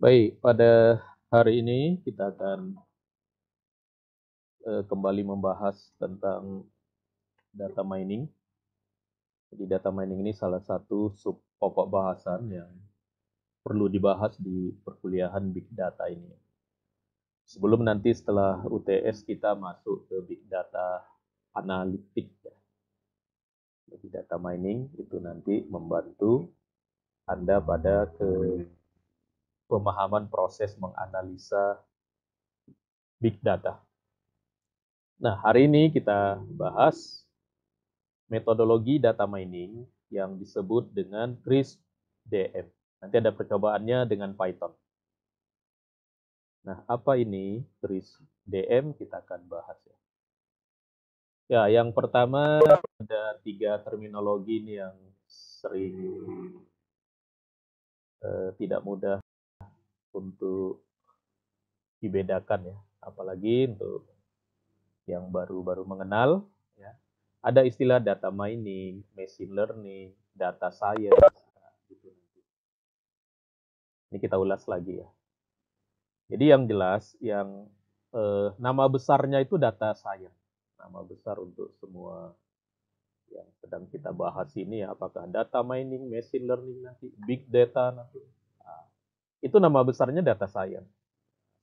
Baik, pada hari ini kita akan uh, kembali membahas tentang data mining. Jadi data mining ini salah satu sub pokok bahasan yang perlu dibahas di perkuliahan big data ini. Sebelum nanti setelah UTS kita masuk ke big data analitik Jadi ya. data mining itu nanti membantu Anda pada ke pemahaman proses menganalisa big data. Nah, hari ini kita bahas metodologi data mining yang disebut dengan CRISP DM. Nanti ada percobaannya dengan Python. Nah, apa ini CRISP DM kita akan bahas ya. Ya, yang pertama ada tiga terminologi ini yang sering eh, tidak mudah untuk dibedakan ya apalagi untuk yang baru-baru mengenal ya ada istilah data mining machine learning data science gitu ini kita ulas lagi ya jadi yang jelas yang eh, nama besarnya itu data science nama besar untuk semua yang sedang kita bahas ini ya apakah data mining machine learning nanti big data nanti itu nama besarnya data science.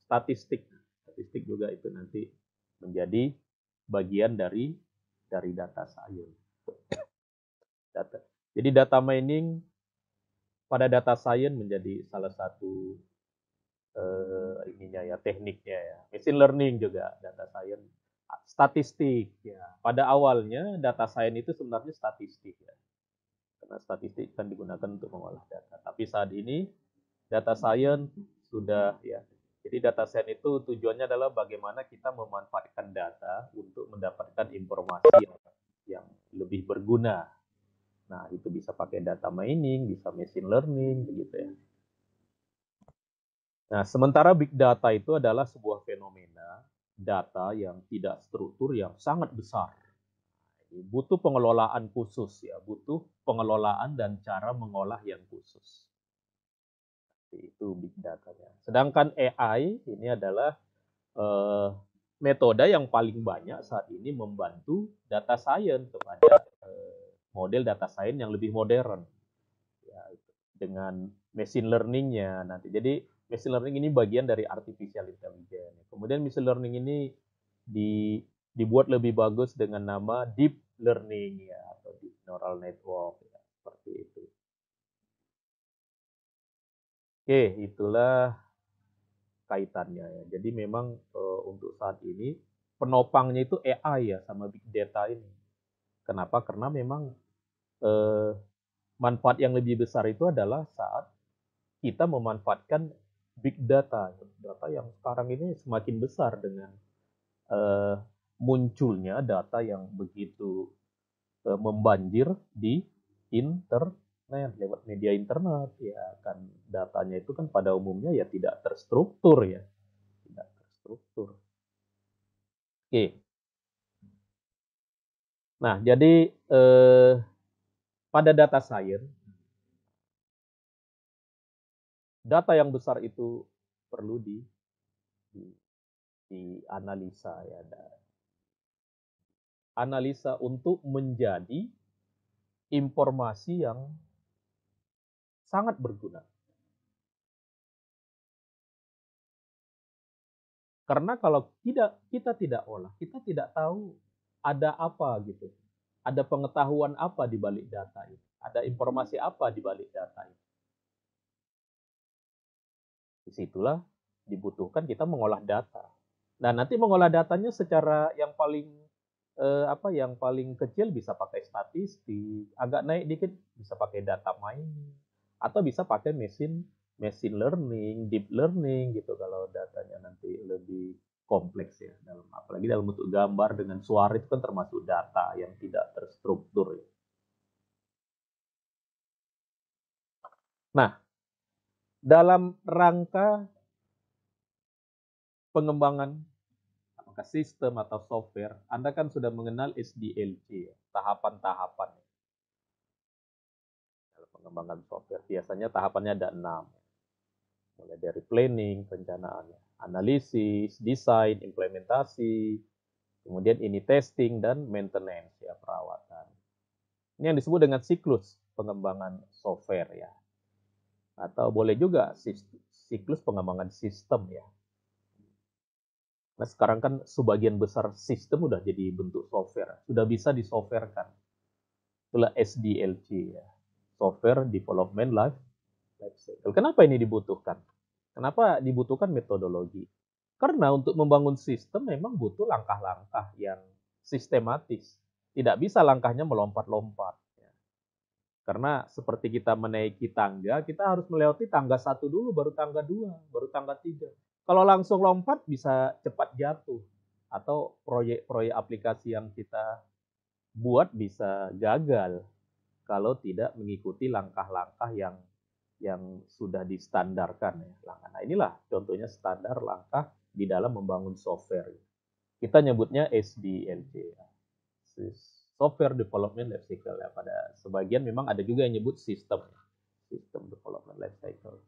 Statistik. Statistik juga itu nanti menjadi bagian dari dari data science. Jadi data mining pada data science menjadi salah satu eh, ininya ya tekniknya ya. Machine learning juga data science statistik ya. Pada awalnya data science itu sebenarnya statistik ya. Karena statistik kan digunakan untuk mengolah data. Tapi saat ini data science sudah ya. Jadi data science itu tujuannya adalah bagaimana kita memanfaatkan data untuk mendapatkan informasi yang, yang lebih berguna. Nah, itu bisa pakai data mining, bisa machine learning, begitu ya. Nah, sementara big data itu adalah sebuah fenomena data yang tidak struktur yang sangat besar. Butuh pengelolaan khusus ya, butuh pengelolaan dan cara mengolah yang khusus seperti itu big datanya. Sedangkan AI ini adalah uh, metode yang paling banyak saat ini membantu data science kepada uh, model data science yang lebih modern ya, dengan machine learningnya nanti. Jadi machine learning ini bagian dari artificial intelligence. Kemudian machine learning ini di, dibuat lebih bagus dengan nama deep learning ya atau deep neural network ya, seperti itu. Oke, itulah kaitannya ya. Jadi memang e, untuk saat ini penopangnya itu AI ya sama big data ini. Kenapa? Karena memang e, manfaat yang lebih besar itu adalah saat kita memanfaatkan big data, data yang sekarang ini semakin besar dengan e, munculnya data yang begitu membanjir di internet Nah, yang lewat media internet ya kan datanya itu kan pada umumnya ya tidak terstruktur ya. Tidak terstruktur. Oke. Nah, jadi eh, pada data sains data yang besar itu perlu di, di di analisa ya analisa untuk menjadi informasi yang sangat berguna. Karena kalau tidak kita tidak olah, kita tidak tahu ada apa gitu. Ada pengetahuan apa di balik data itu? Ada informasi apa di balik data itu? Disitulah dibutuhkan kita mengolah data. Nah, nanti mengolah datanya secara yang paling eh, apa yang paling kecil bisa pakai statistik, agak naik dikit bisa pakai data mining, atau bisa pakai mesin mesin learning, deep learning gitu kalau datanya nanti lebih kompleks ya dalam apalagi dalam bentuk gambar dengan suara itu kan termasuk data yang tidak terstruktur ya. Nah, dalam rangka pengembangan apakah sistem atau software, Anda kan sudah mengenal SDLC ya, tahapan-tahapan. Ya pengembangan software. Biasanya tahapannya ada enam. Mulai dari planning, perencanaan, analisis, desain, implementasi, kemudian ini testing, dan maintenance, ya, perawatan. Ini yang disebut dengan siklus pengembangan software ya. Atau boleh juga siklus pengembangan sistem ya. Nah sekarang kan sebagian besar sistem udah jadi bentuk software, sudah bisa disoftwarekan. Itulah SDLC ya software development life Cycle. Kenapa ini dibutuhkan? Kenapa dibutuhkan metodologi? Karena untuk membangun sistem memang butuh langkah-langkah yang sistematis. Tidak bisa langkahnya melompat-lompat. Karena seperti kita menaiki tangga, kita harus melewati tangga satu dulu, baru tangga dua, baru tangga tiga. Kalau langsung lompat bisa cepat jatuh. Atau proyek-proyek aplikasi yang kita buat bisa gagal kalau tidak mengikuti langkah-langkah yang yang sudah distandarkan ya. Nah, inilah contohnya standar langkah di dalam membangun software. Kita nyebutnya SDLC, ya. Software Development Lifecycle ya. Pada sebagian memang ada juga yang nyebut sistem, sistem development lifecycle.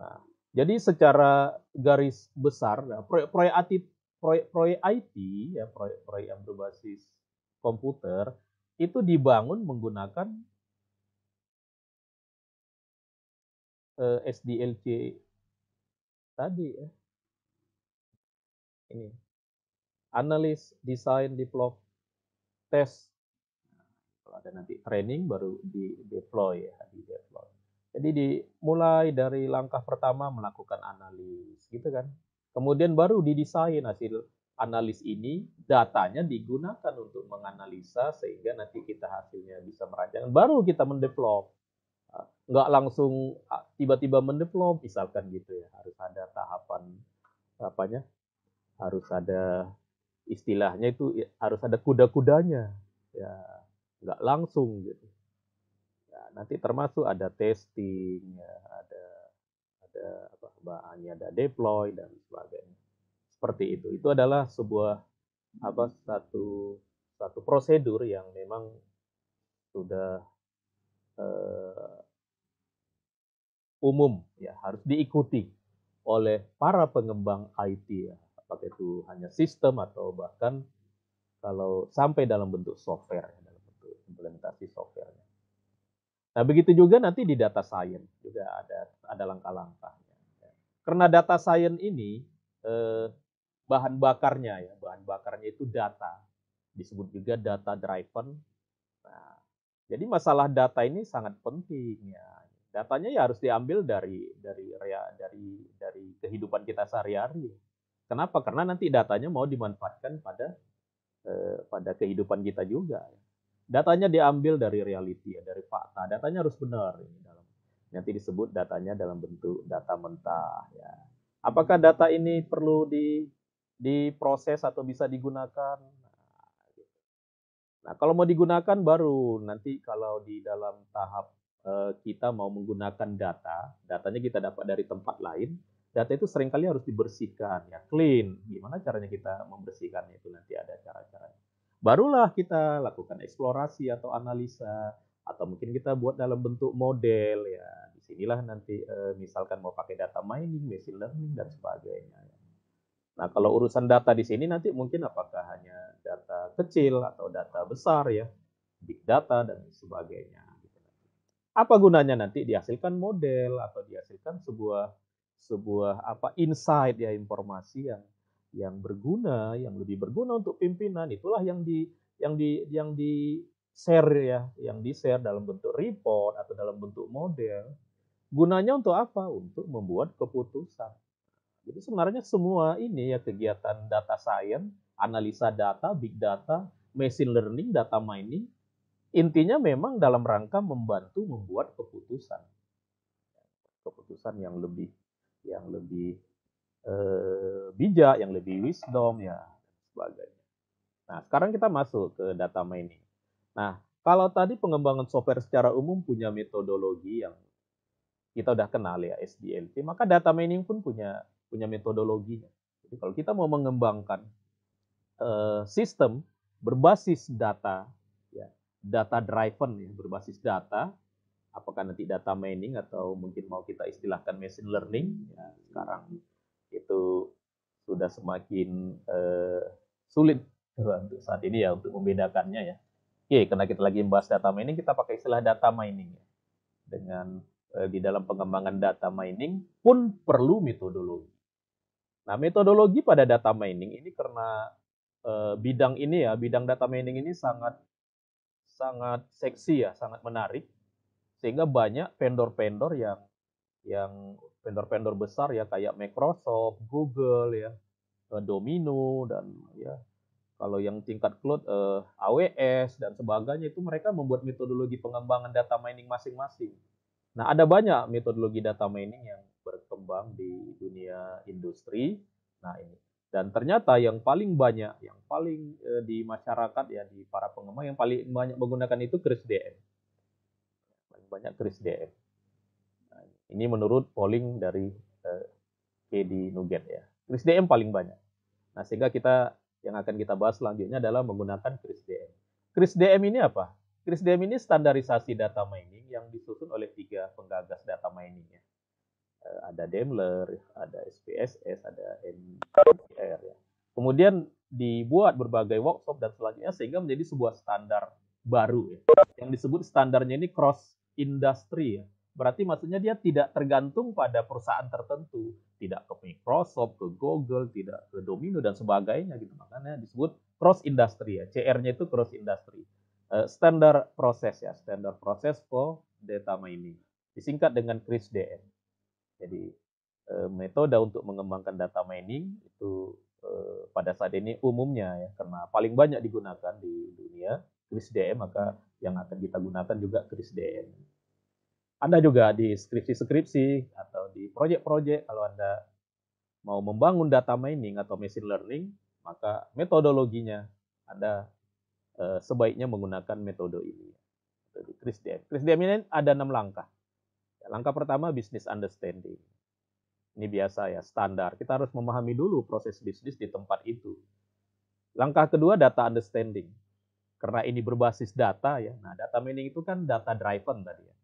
Nah, jadi secara garis besar, nah, proyek-proyek proyek-proyek IT ya, proyek-proyek yang berbasis komputer itu dibangun menggunakan eh, SDLC tadi ya. Ini. Analis, desain, develop, test. kalau ada nanti training baru di deploy ya, di deploy. Jadi dimulai dari langkah pertama melakukan analis gitu kan. Kemudian baru didesain hasil analis ini datanya digunakan untuk menganalisa sehingga nanti kita hasilnya bisa merancang baru kita mendevelop nggak langsung ah, tiba-tiba mendevelop misalkan gitu ya harus ada tahapan apanya harus ada istilahnya itu ya, harus ada kuda-kudanya ya nggak langsung gitu ya, nanti termasuk ada testing ya, ada ada apa bahannya ada deploy dan sebagainya seperti itu. Itu adalah sebuah apa satu satu prosedur yang memang sudah eh, umum ya harus diikuti oleh para pengembang IT ya apakah itu hanya sistem atau bahkan kalau sampai dalam bentuk software ya, dalam bentuk implementasi softwarenya. Nah begitu juga nanti di data science juga ada ada langkah-langkahnya. Ya. Karena data science ini eh, bahan bakarnya ya bahan bakarnya itu data disebut juga data driven nah, jadi masalah data ini sangat penting ya datanya ya harus diambil dari dari dari dari kehidupan kita sehari-hari kenapa karena nanti datanya mau dimanfaatkan pada eh, pada kehidupan kita juga datanya diambil dari reality ya dari fakta datanya harus benar ini dalam nanti disebut datanya dalam bentuk data mentah ya apakah data ini perlu di diproses atau bisa digunakan. Nah, kalau mau digunakan baru nanti kalau di dalam tahap eh, kita mau menggunakan data, datanya kita dapat dari tempat lain, data itu seringkali harus dibersihkan ya clean gimana caranya kita membersihkannya itu nanti ada cara cara barulah kita lakukan eksplorasi atau analisa atau mungkin kita buat dalam bentuk model ya disinilah nanti eh, misalkan mau pakai data mining machine learning dan sebagainya ya. Nah, kalau urusan data di sini nanti mungkin apakah hanya data kecil atau data besar ya, big data dan sebagainya. Apa gunanya nanti dihasilkan model atau dihasilkan sebuah sebuah apa insight ya informasi yang yang berguna, yang lebih berguna untuk pimpinan itulah yang di yang di yang di share ya, yang di share dalam bentuk report atau dalam bentuk model. Gunanya untuk apa? Untuk membuat keputusan jadi sebenarnya semua ini ya kegiatan data science, analisa data, big data, machine learning, data mining, intinya memang dalam rangka membantu membuat keputusan. Keputusan yang lebih yang lebih eh, bijak, yang lebih wisdom ya sebagainya. Nah, sekarang kita masuk ke data mining. Nah, kalau tadi pengembangan software secara umum punya metodologi yang kita udah kenal ya SDLC, maka data mining pun punya punya metodologinya. Jadi kalau kita mau mengembangkan eh, sistem berbasis data, ya, data driven ya, berbasis data, apakah nanti data mining atau mungkin mau kita istilahkan machine learning, ya, sekarang itu sudah semakin uh, sulit untuk saat ini ya untuk membedakannya ya. Oke, karena kita lagi membahas data mining, kita pakai istilah data mining ya. Dengan eh, di dalam pengembangan data mining pun perlu metodologi. Nah, metodologi pada data mining ini karena e, bidang ini ya, bidang data mining ini sangat sangat seksi ya, sangat menarik sehingga banyak vendor-vendor yang yang vendor-vendor besar ya kayak Microsoft, Google ya, eh, Domino dan ya kalau yang tingkat cloud eh, AWS dan sebagainya itu mereka membuat metodologi pengembangan data mining masing-masing. Nah, ada banyak metodologi data mining yang berkembang di dunia industri. Nah, ini. Dan ternyata yang paling banyak, yang paling eh, di masyarakat ya di para pengembang yang paling banyak menggunakan itu kris DM. Paling banyak kris DM. Nah, ini menurut polling dari eh, KD Nugent ya. Kris DM paling banyak. Nah, sehingga kita yang akan kita bahas selanjutnya adalah menggunakan kris DM. Kris DM ini apa? Kris DM ini standarisasi data mining yang disusun oleh tiga penggagas data mining ya. Eh, ada Daimler, ada SPSS, ada MPR. Ya. Kemudian dibuat berbagai workshop dan selanjutnya sehingga menjadi sebuah standar baru ya. Yang disebut standarnya ini cross industry ya. Berarti maksudnya dia tidak tergantung pada perusahaan tertentu, tidak ke Microsoft, ke Google, tidak ke Domino dan sebagainya gitu. Makanya disebut cross industry ya. CR-nya itu cross industry. Eh, standar proses ya, standar proses for data mining. Disingkat dengan CRISDM. Jadi eh, metode untuk mengembangkan data mining itu eh, pada saat ini umumnya ya karena paling banyak digunakan di dunia krisdm maka yang akan kita gunakan juga krisdm. Anda juga di skripsi-skripsi atau di proyek-proyek kalau Anda mau membangun data mining atau machine learning maka metodologinya Anda eh, sebaiknya menggunakan metode ini. krisdm. Krisdm ini ada enam langkah. Iya, langkah pertama business understanding. Ini biasa ya, standar. Kita harus memahami dulu proses bisnis di tempat itu. Langkah kedua data understanding. Karena ini berbasis data ya. Nah, data mining itu kan data driven tadi ya.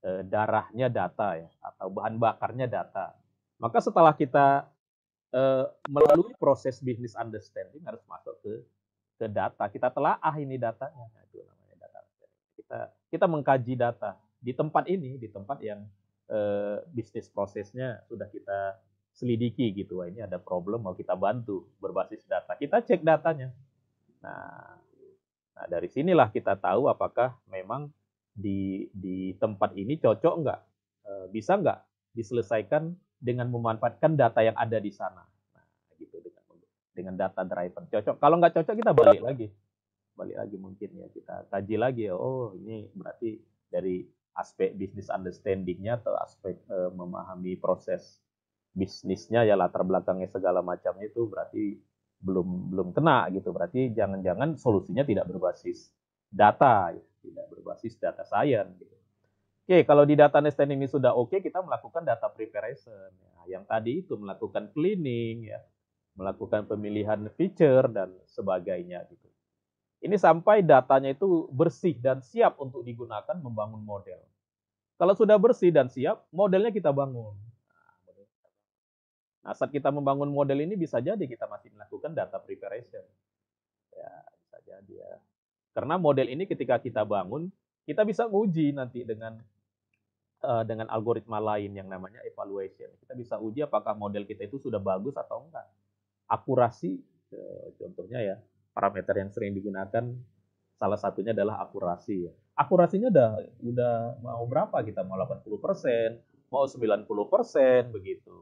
E, darahnya data ya atau bahan bakarnya data. Maka setelah kita e, melalui proses business understanding harus masuk ke ke data. Kita telah ah ini datanya. Nah, itu namanya data. Kita kita mengkaji data di tempat ini, di tempat yang eh, bisnis prosesnya sudah kita selidiki gitu. Wah, ini ada problem mau kita bantu berbasis data. Kita cek datanya. Nah, nah dari sinilah kita tahu apakah memang di di tempat ini cocok nggak, e, bisa nggak diselesaikan dengan memanfaatkan data yang ada di sana. Nah, gitu dengan dengan data driver cocok. Kalau nggak cocok kita balik lagi, balik lagi mungkin ya kita kaji lagi. Ya. Oh ini berarti dari aspek bisnis understandingnya atau aspek eh, memahami proses bisnisnya ya latar belakangnya segala macam itu berarti belum belum kena gitu berarti jangan-jangan solusinya tidak berbasis data ya. tidak berbasis data science gitu. Oke, kalau di data understanding ini sudah oke, kita melakukan data preparation. Ya, yang tadi itu melakukan cleaning, ya, melakukan pemilihan feature dan sebagainya gitu. Ini sampai datanya itu bersih dan siap untuk digunakan membangun model. Kalau sudah bersih dan siap, modelnya kita bangun. Nah, saat kita membangun model ini bisa jadi kita masih melakukan data preparation. Ya, bisa jadi ya. Karena model ini ketika kita bangun, kita bisa uji nanti dengan uh, dengan algoritma lain yang namanya evaluation. Kita bisa uji apakah model kita itu sudah bagus atau enggak. Akurasi eh, contohnya ya, parameter yang sering digunakan salah satunya adalah akurasi. Ya. Akurasinya udah udah mau berapa kita mau 80%, mau 90% begitu.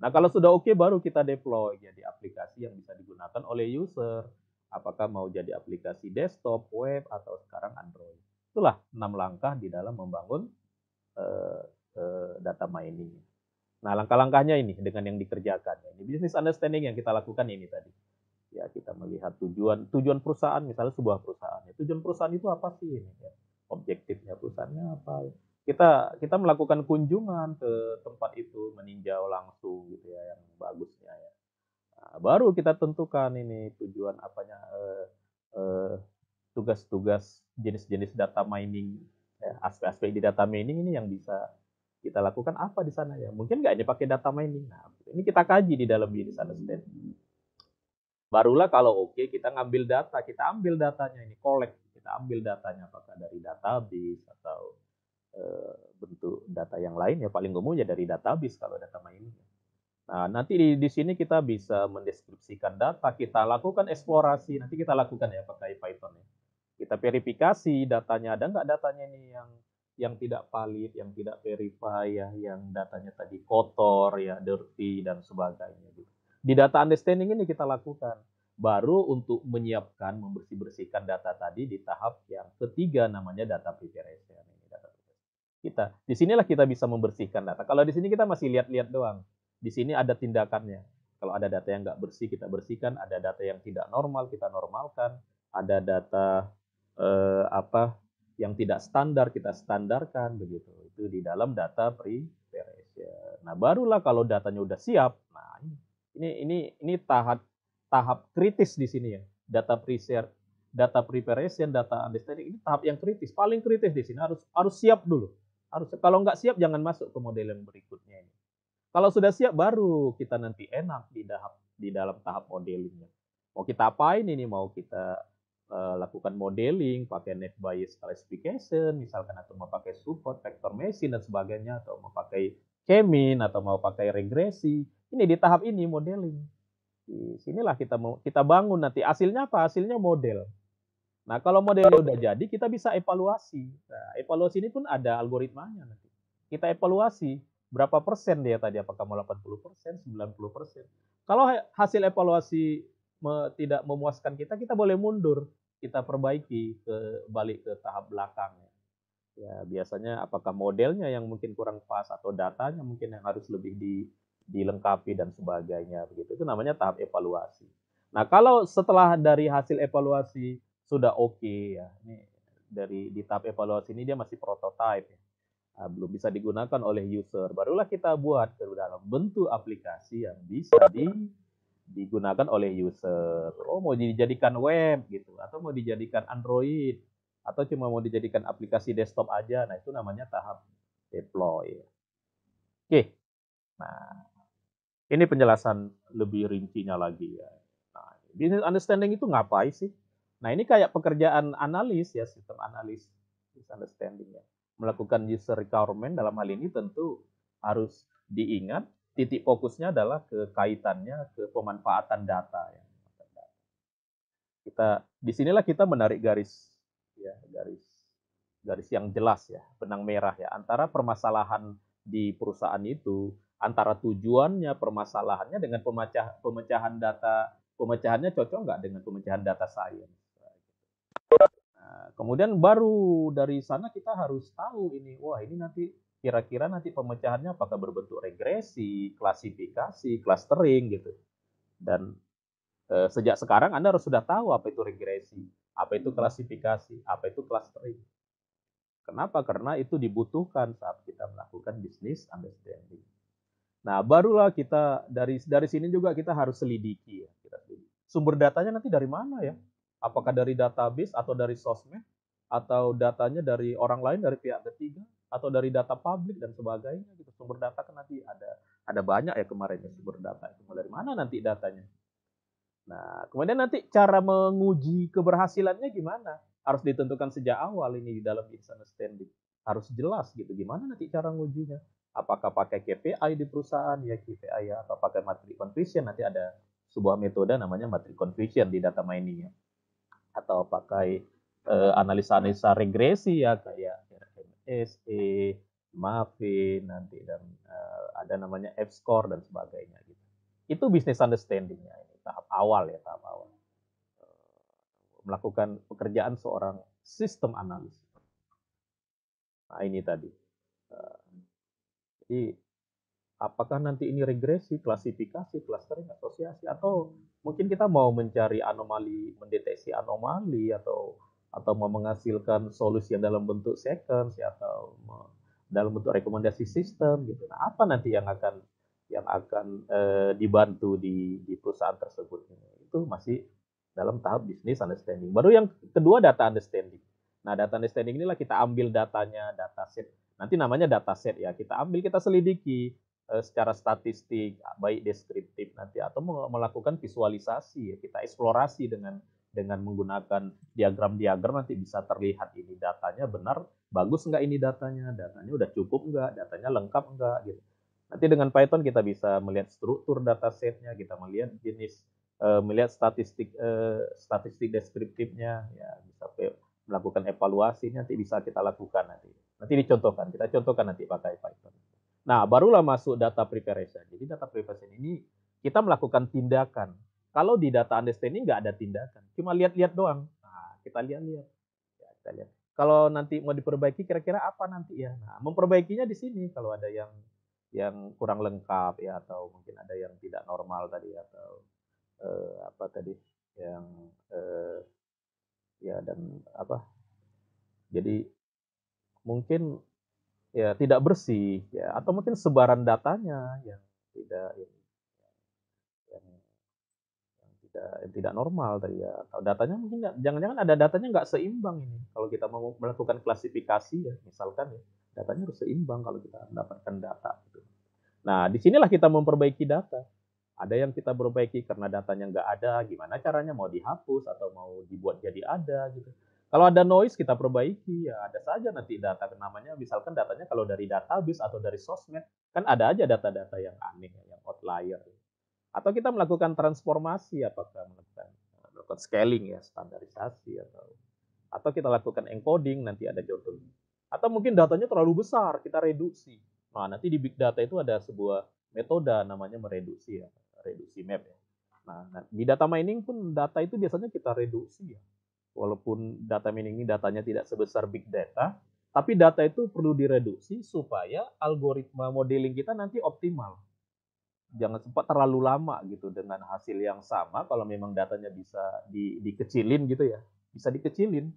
Nah, kalau sudah oke okay, baru kita deploy jadi aplikasi yang bisa digunakan oleh user. Apakah mau jadi aplikasi desktop, web, atau sekarang Android. Itulah enam langkah di dalam membangun uh, uh, data mining. Nah, langkah-langkahnya ini dengan yang dikerjakan. Ini business understanding yang kita lakukan ini tadi ya kita melihat tujuan tujuan perusahaan misalnya sebuah perusahaan ya tujuan perusahaan itu apa sih ini ya objektifnya perusahaannya apa ya? kita kita melakukan kunjungan ke tempat itu meninjau langsung gitu ya yang bagusnya ya nah, baru kita tentukan ini tujuan apanya eh, eh, tugas-tugas jenis-jenis data mining aspek ya, aspek-aspek di data mining ini yang bisa kita lakukan apa di sana ya mungkin nggak hanya pakai data mining nah ini kita kaji di dalam diri sana Barulah kalau oke okay, kita ngambil data, kita ambil datanya ini collect, kita ambil datanya apakah dari database atau e, bentuk data yang lain ya paling umum ya dari database kalau data mainnya. Nah, nanti di, di sini kita bisa mendeskripsikan data, kita lakukan eksplorasi, nanti kita lakukan ya pakai Python ya. Kita verifikasi datanya ada nggak datanya ini yang yang tidak valid, yang tidak verify ya, yang datanya tadi kotor ya, dirty dan sebagainya gitu. Di data understanding ini kita lakukan. Baru untuk menyiapkan, membersih-bersihkan data tadi di tahap yang ketiga namanya data preparation. Ini data kita Kita, disinilah kita bisa membersihkan data. Kalau di sini kita masih lihat-lihat doang. Di sini ada tindakannya. Kalau ada data yang nggak bersih, kita bersihkan. Ada data yang tidak normal, kita normalkan. Ada data eh, apa yang tidak standar, kita standarkan. begitu Itu di dalam data preparation. Nah, barulah kalau datanya udah siap, ini ini ini tahap tahap kritis di sini ya. Data preser data preparation, data understanding ini tahap yang kritis, paling kritis di sini harus harus siap dulu. Harus kalau nggak siap jangan masuk ke model yang berikutnya ini. Kalau sudah siap baru kita nanti enak di tahap di dalam tahap modelingnya. Mau kita apain ini? Mau kita uh, lakukan modeling pakai net bias classification, misalkan atau mau pakai support vector machine dan sebagainya, atau mau pakai Kemin atau mau pakai regresi ini di tahap ini modeling. Di sinilah kita mau kita bangun nanti hasilnya apa? Hasilnya model. Nah, kalau modelnya udah jadi, kita bisa evaluasi. Nah, evaluasi ini pun ada algoritmanya nanti. Kita evaluasi berapa persen dia tadi, apakah mau 80 persen, 90 persen. Kalau hasil evaluasi me tidak memuaskan kita, kita boleh mundur, kita perbaiki ke balik ke tahap belakang. Ya, biasanya apakah modelnya yang mungkin kurang pas atau datanya mungkin yang harus lebih di dilengkapi dan sebagainya begitu. Itu namanya tahap evaluasi. Nah, kalau setelah dari hasil evaluasi sudah oke okay, ya. Ini dari di tahap evaluasi ini dia masih prototype ya. Ah, belum bisa digunakan oleh user. Barulah kita buat ke dalam bentuk aplikasi yang bisa di, digunakan oleh user. Oh, mau dijadikan web gitu atau mau dijadikan Android atau cuma mau dijadikan aplikasi desktop aja. Nah, itu namanya tahap deploy. Oke. Okay. Nah, ini penjelasan lebih rincinya lagi ya. Nah, business understanding itu ngapain sih? Nah, ini kayak pekerjaan analis ya, sistem analis business understanding ya. Melakukan user requirement dalam hal ini tentu harus diingat titik fokusnya adalah ke kaitannya ke pemanfaatan data ya. Kita disinilah kita menarik garis ya, garis garis yang jelas ya, benang merah ya antara permasalahan di perusahaan itu antara tujuannya, permasalahannya dengan pemecah, pemecahan data, pemecahannya cocok nggak dengan pemecahan data science. Nah, kemudian baru dari sana kita harus tahu ini, wah ini nanti kira-kira nanti pemecahannya apakah berbentuk regresi, klasifikasi, clustering gitu. Dan eh, sejak sekarang Anda harus sudah tahu apa itu regresi, apa itu klasifikasi, apa itu clustering. Kenapa? Karena itu dibutuhkan saat kita melakukan bisnis understanding. Nah, barulah kita dari dari sini juga kita harus selidiki ya. Kita Sumber datanya nanti dari mana ya? Apakah dari database atau dari sosmed atau datanya dari orang lain dari pihak ketiga atau dari data publik dan sebagainya gitu. Sumber data kan nanti ada ada banyak ya kemarin ya sumber data. Itu dari mana nanti datanya? Nah, kemudian nanti cara menguji keberhasilannya gimana? Harus ditentukan sejak awal ini di dalam instant standing. Harus jelas gitu gimana nanti cara ngujinya apakah pakai KPI di perusahaan ya KPI ya atau pakai matrix confusion nanti ada sebuah metode namanya matrix confusion di data miningnya atau pakai eh, analisa analisa regresi ya kayak RMSE, MAFI nanti dan eh, ada namanya F score dan sebagainya gitu itu business understandingnya ini tahap awal ya tahap awal eh, melakukan pekerjaan seorang sistem analis nah ini tadi eh, jadi apakah nanti ini regresi, klasifikasi, clustering, asosiasi atau mungkin kita mau mencari anomali, mendeteksi anomali atau atau mau menghasilkan solusi yang dalam bentuk seconds ya, atau dalam bentuk rekomendasi sistem gitu. Nah, apa nanti yang akan yang akan e, dibantu di di perusahaan tersebut itu masih dalam tahap bisnis understanding. Baru yang kedua data understanding. Nah, data understanding inilah kita ambil datanya, data set Nanti namanya dataset ya, kita ambil, kita selidiki eh, secara statistik, baik deskriptif nanti atau melakukan visualisasi ya, kita eksplorasi dengan dengan menggunakan diagram-diagram nanti bisa terlihat ini datanya benar bagus enggak ini datanya datanya udah cukup enggak datanya lengkap enggak gitu nanti dengan Python kita bisa melihat struktur datasetnya kita melihat jenis eh, melihat statistik eh, statistik deskriptifnya ya bisa melakukan evaluasi nanti bisa kita lakukan nanti Nanti dicontohkan, kita contohkan nanti pakai Python. Nah, barulah masuk data preparation. Jadi data preparation ini kita melakukan tindakan. Kalau di data understanding nggak ada tindakan, cuma lihat-lihat doang. Nah, kita lihat-lihat. Ya, kita lihat. Kalau nanti mau diperbaiki, kira-kira apa nanti ya? Nah, memperbaikinya di sini kalau ada yang yang kurang lengkap ya atau mungkin ada yang tidak normal tadi atau eh, apa tadi yang eh, ya dan apa jadi mungkin ya tidak bersih ya atau mungkin sebaran datanya yang tidak yang, yang, yang tidak yang tidak normal tadi ya atau datanya mungkin jangan-jangan ada datanya nggak seimbang ini kalau kita mau melakukan klasifikasi ya misalkan ya datanya harus seimbang kalau kita mendapatkan data gitu. nah disinilah kita memperbaiki data ada yang kita perbaiki karena datanya nggak ada gimana caranya mau dihapus atau mau dibuat jadi ada gitu kalau ada noise kita perbaiki, ya ada saja nanti data namanya misalkan datanya kalau dari database atau dari sosmed kan ada aja data-data yang aneh, yang outlier. Atau kita melakukan transformasi apakah melakukan eh, melakukan scaling ya, standarisasi atau atau kita lakukan encoding nanti ada jodohnya. Atau mungkin datanya terlalu besar, kita reduksi. Nah, nanti di big data itu ada sebuah metode namanya mereduksi ya, reduksi map ya. Nah, nah di data mining pun data itu biasanya kita reduksi ya walaupun data mining ini datanya tidak sebesar big data, tapi data itu perlu direduksi supaya algoritma modeling kita nanti optimal. Jangan sempat terlalu lama gitu dengan hasil yang sama kalau memang datanya bisa di, dikecilin gitu ya, bisa dikecilin.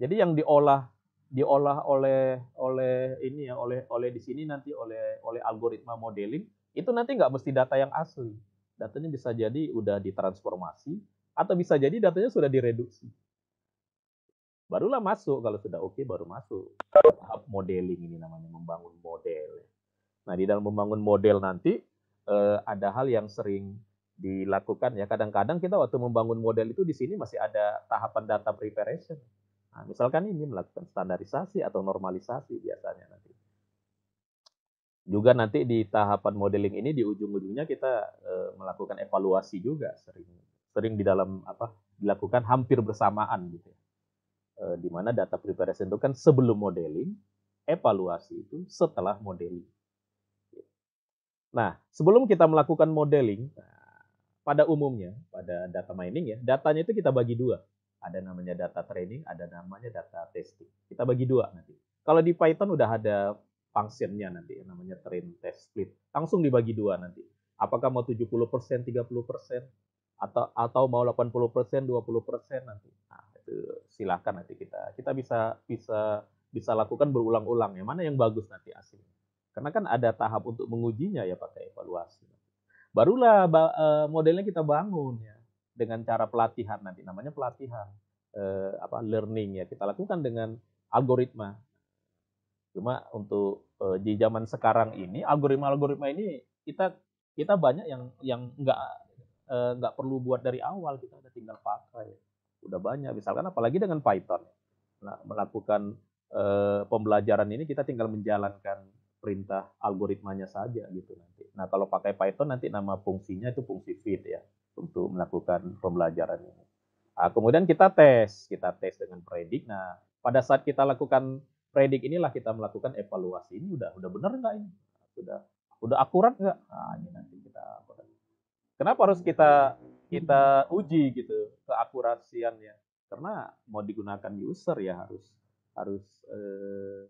Jadi yang diolah diolah oleh oleh ini ya oleh oleh di sini nanti oleh oleh algoritma modeling itu nanti nggak mesti data yang asli. Datanya bisa jadi udah ditransformasi atau bisa jadi datanya sudah direduksi barulah masuk kalau sudah oke okay, baru masuk tahap modeling ini namanya membangun model nah di dalam membangun model nanti eh, ada hal yang sering dilakukan ya kadang-kadang kita waktu membangun model itu di sini masih ada tahapan data preparation nah, misalkan ini melakukan standarisasi atau normalisasi biasanya nanti juga nanti di tahapan modeling ini di ujung-ujungnya kita e, melakukan evaluasi juga sering sering di dalam apa dilakukan hampir bersamaan gitu ya eh, di mana data preparation itu kan sebelum modeling, evaluasi itu setelah modeling. Nah, sebelum kita melakukan modeling, nah, pada umumnya, pada data mining ya, datanya itu kita bagi dua. Ada namanya data training, ada namanya data testing. Kita bagi dua nanti. Kalau di Python udah ada functionnya nanti, namanya train test split. Langsung dibagi dua nanti. Apakah mau 70%, 30%, atau atau mau 80%, 20% nanti. Nah, Gitu. silahkan nanti kita kita bisa bisa bisa lakukan berulang-ulang yang mana yang bagus nanti asing karena kan ada tahap untuk mengujinya ya pakai evaluasi barulah eh, modelnya kita bangun ya dengan cara pelatihan nanti namanya pelatihan eh, apa learning ya kita lakukan dengan algoritma cuma untuk eh, di zaman sekarang ini algoritma algoritma ini kita kita banyak yang yang nggak eh, nggak perlu buat dari awal kita udah tinggal pakai udah banyak misalkan apalagi dengan Python nah melakukan e, pembelajaran ini kita tinggal menjalankan perintah algoritmanya saja gitu nanti nah kalau pakai Python nanti nama fungsinya itu fungsi fit ya untuk melakukan pembelajaran ini nah, kemudian kita tes kita tes dengan predik nah pada saat kita lakukan predik inilah kita melakukan evaluasi ini udah udah benar nggak ini sudah udah akurat nggak nah, ini nanti kita kenapa harus kita kita uji gitu keakurasiannya karena mau digunakan user ya harus harus eh,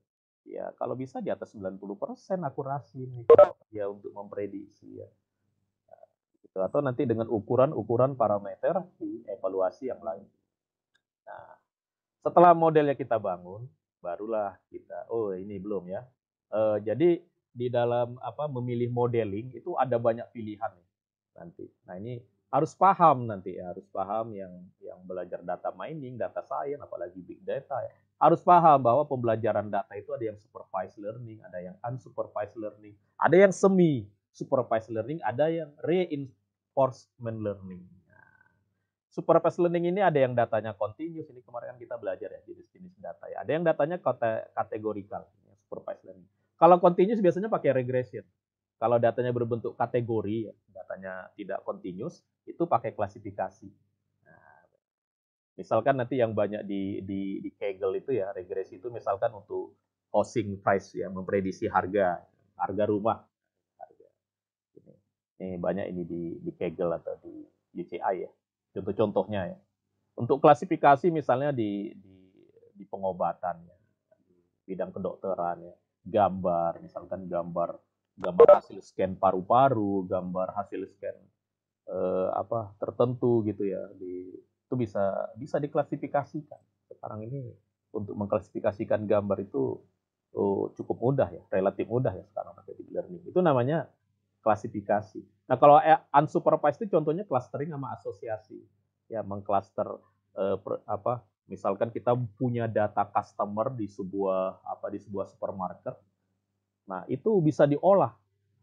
ya kalau bisa di atas 90% persen akurasi nih ya untuk memprediksi ya gitu. atau nanti dengan ukuran-ukuran parameter di evaluasi yang lain nah setelah modelnya kita bangun barulah kita oh ini belum ya eh, jadi di dalam apa memilih modeling itu ada banyak pilihan nanti nah ini harus paham nanti ya, harus paham yang yang belajar data mining, data science, apalagi big data ya. Harus paham bahwa pembelajaran data itu ada yang supervised learning, ada yang unsupervised learning, ada yang semi supervised learning, ada yang reinforcement learning. supervised learning ini ada yang datanya continuous, ini kemarin kita belajar ya jenis-jenis data ya. Ada yang datanya kategorikal, supervised learning. Kalau continuous biasanya pakai regression. Kalau datanya berbentuk kategori, datanya tidak continuous, itu pakai klasifikasi. Nah, misalkan nanti yang banyak di, di, di kegel itu ya, regresi itu misalkan untuk housing price ya, memprediksi harga, harga rumah. Harga. Ini, ini banyak ini di, di kegel atau di UCI ya, contoh-contohnya ya. Untuk klasifikasi misalnya di, di, di di ya, bidang kedokteran ya gambar misalkan gambar gambar hasil scan paru-paru, gambar hasil scan eh, apa tertentu gitu ya. Di, itu bisa bisa diklasifikasikan. Sekarang ini untuk mengklasifikasikan gambar itu oh, cukup mudah ya, relatif mudah ya sekarang pakai deep learning. Itu namanya klasifikasi. Nah kalau eh, unsupervised itu contohnya clustering sama asosiasi, ya mengcluster eh, per, apa misalkan kita punya data customer di sebuah apa di sebuah supermarket Nah, itu bisa diolah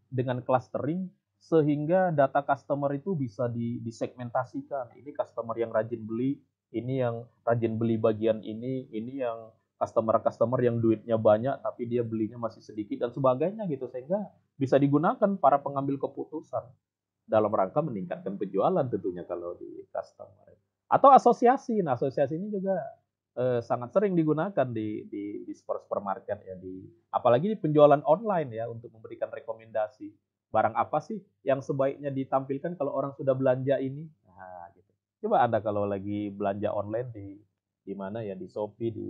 dengan clustering sehingga data customer itu bisa disegmentasikan. Ini customer yang rajin beli, ini yang rajin beli bagian ini, ini yang customer-customer yang duitnya banyak tapi dia belinya masih sedikit dan sebagainya gitu sehingga bisa digunakan para pengambil keputusan dalam rangka meningkatkan penjualan tentunya kalau di customer atau asosiasi. Nah, asosiasi ini juga eh, sangat sering digunakan di di, di super supermarket ya di apalagi di penjualan online ya untuk memberikan rekomendasi barang apa sih yang sebaiknya ditampilkan kalau orang sudah belanja ini nah gitu coba anda kalau lagi belanja online di di mana ya di shopee di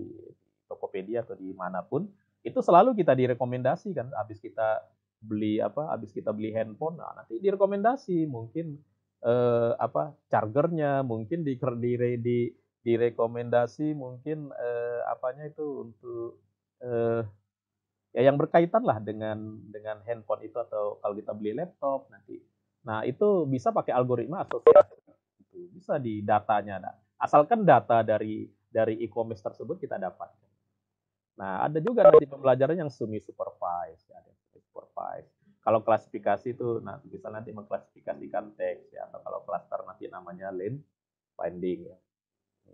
tokopedia atau di manapun itu selalu kita direkomendasikan habis kita beli apa habis kita beli handphone nah nanti direkomendasi mungkin eh, apa chargernya mungkin di, di, di direkomendasi mungkin eh, apanya itu untuk eh, ya yang berkaitan lah dengan dengan handphone itu atau kalau kita beli laptop nanti. Nah itu bisa pakai algoritma asosiasi itu bisa di datanya. Nah, asalkan data dari dari e-commerce tersebut kita dapat. Nah ada juga nanti pembelajaran yang semi supervised, ya, ada semi supervised. Kalau klasifikasi itu nah, bisa nanti mengklasifikasikan teks ya atau kalau klaster nanti namanya lane finding ya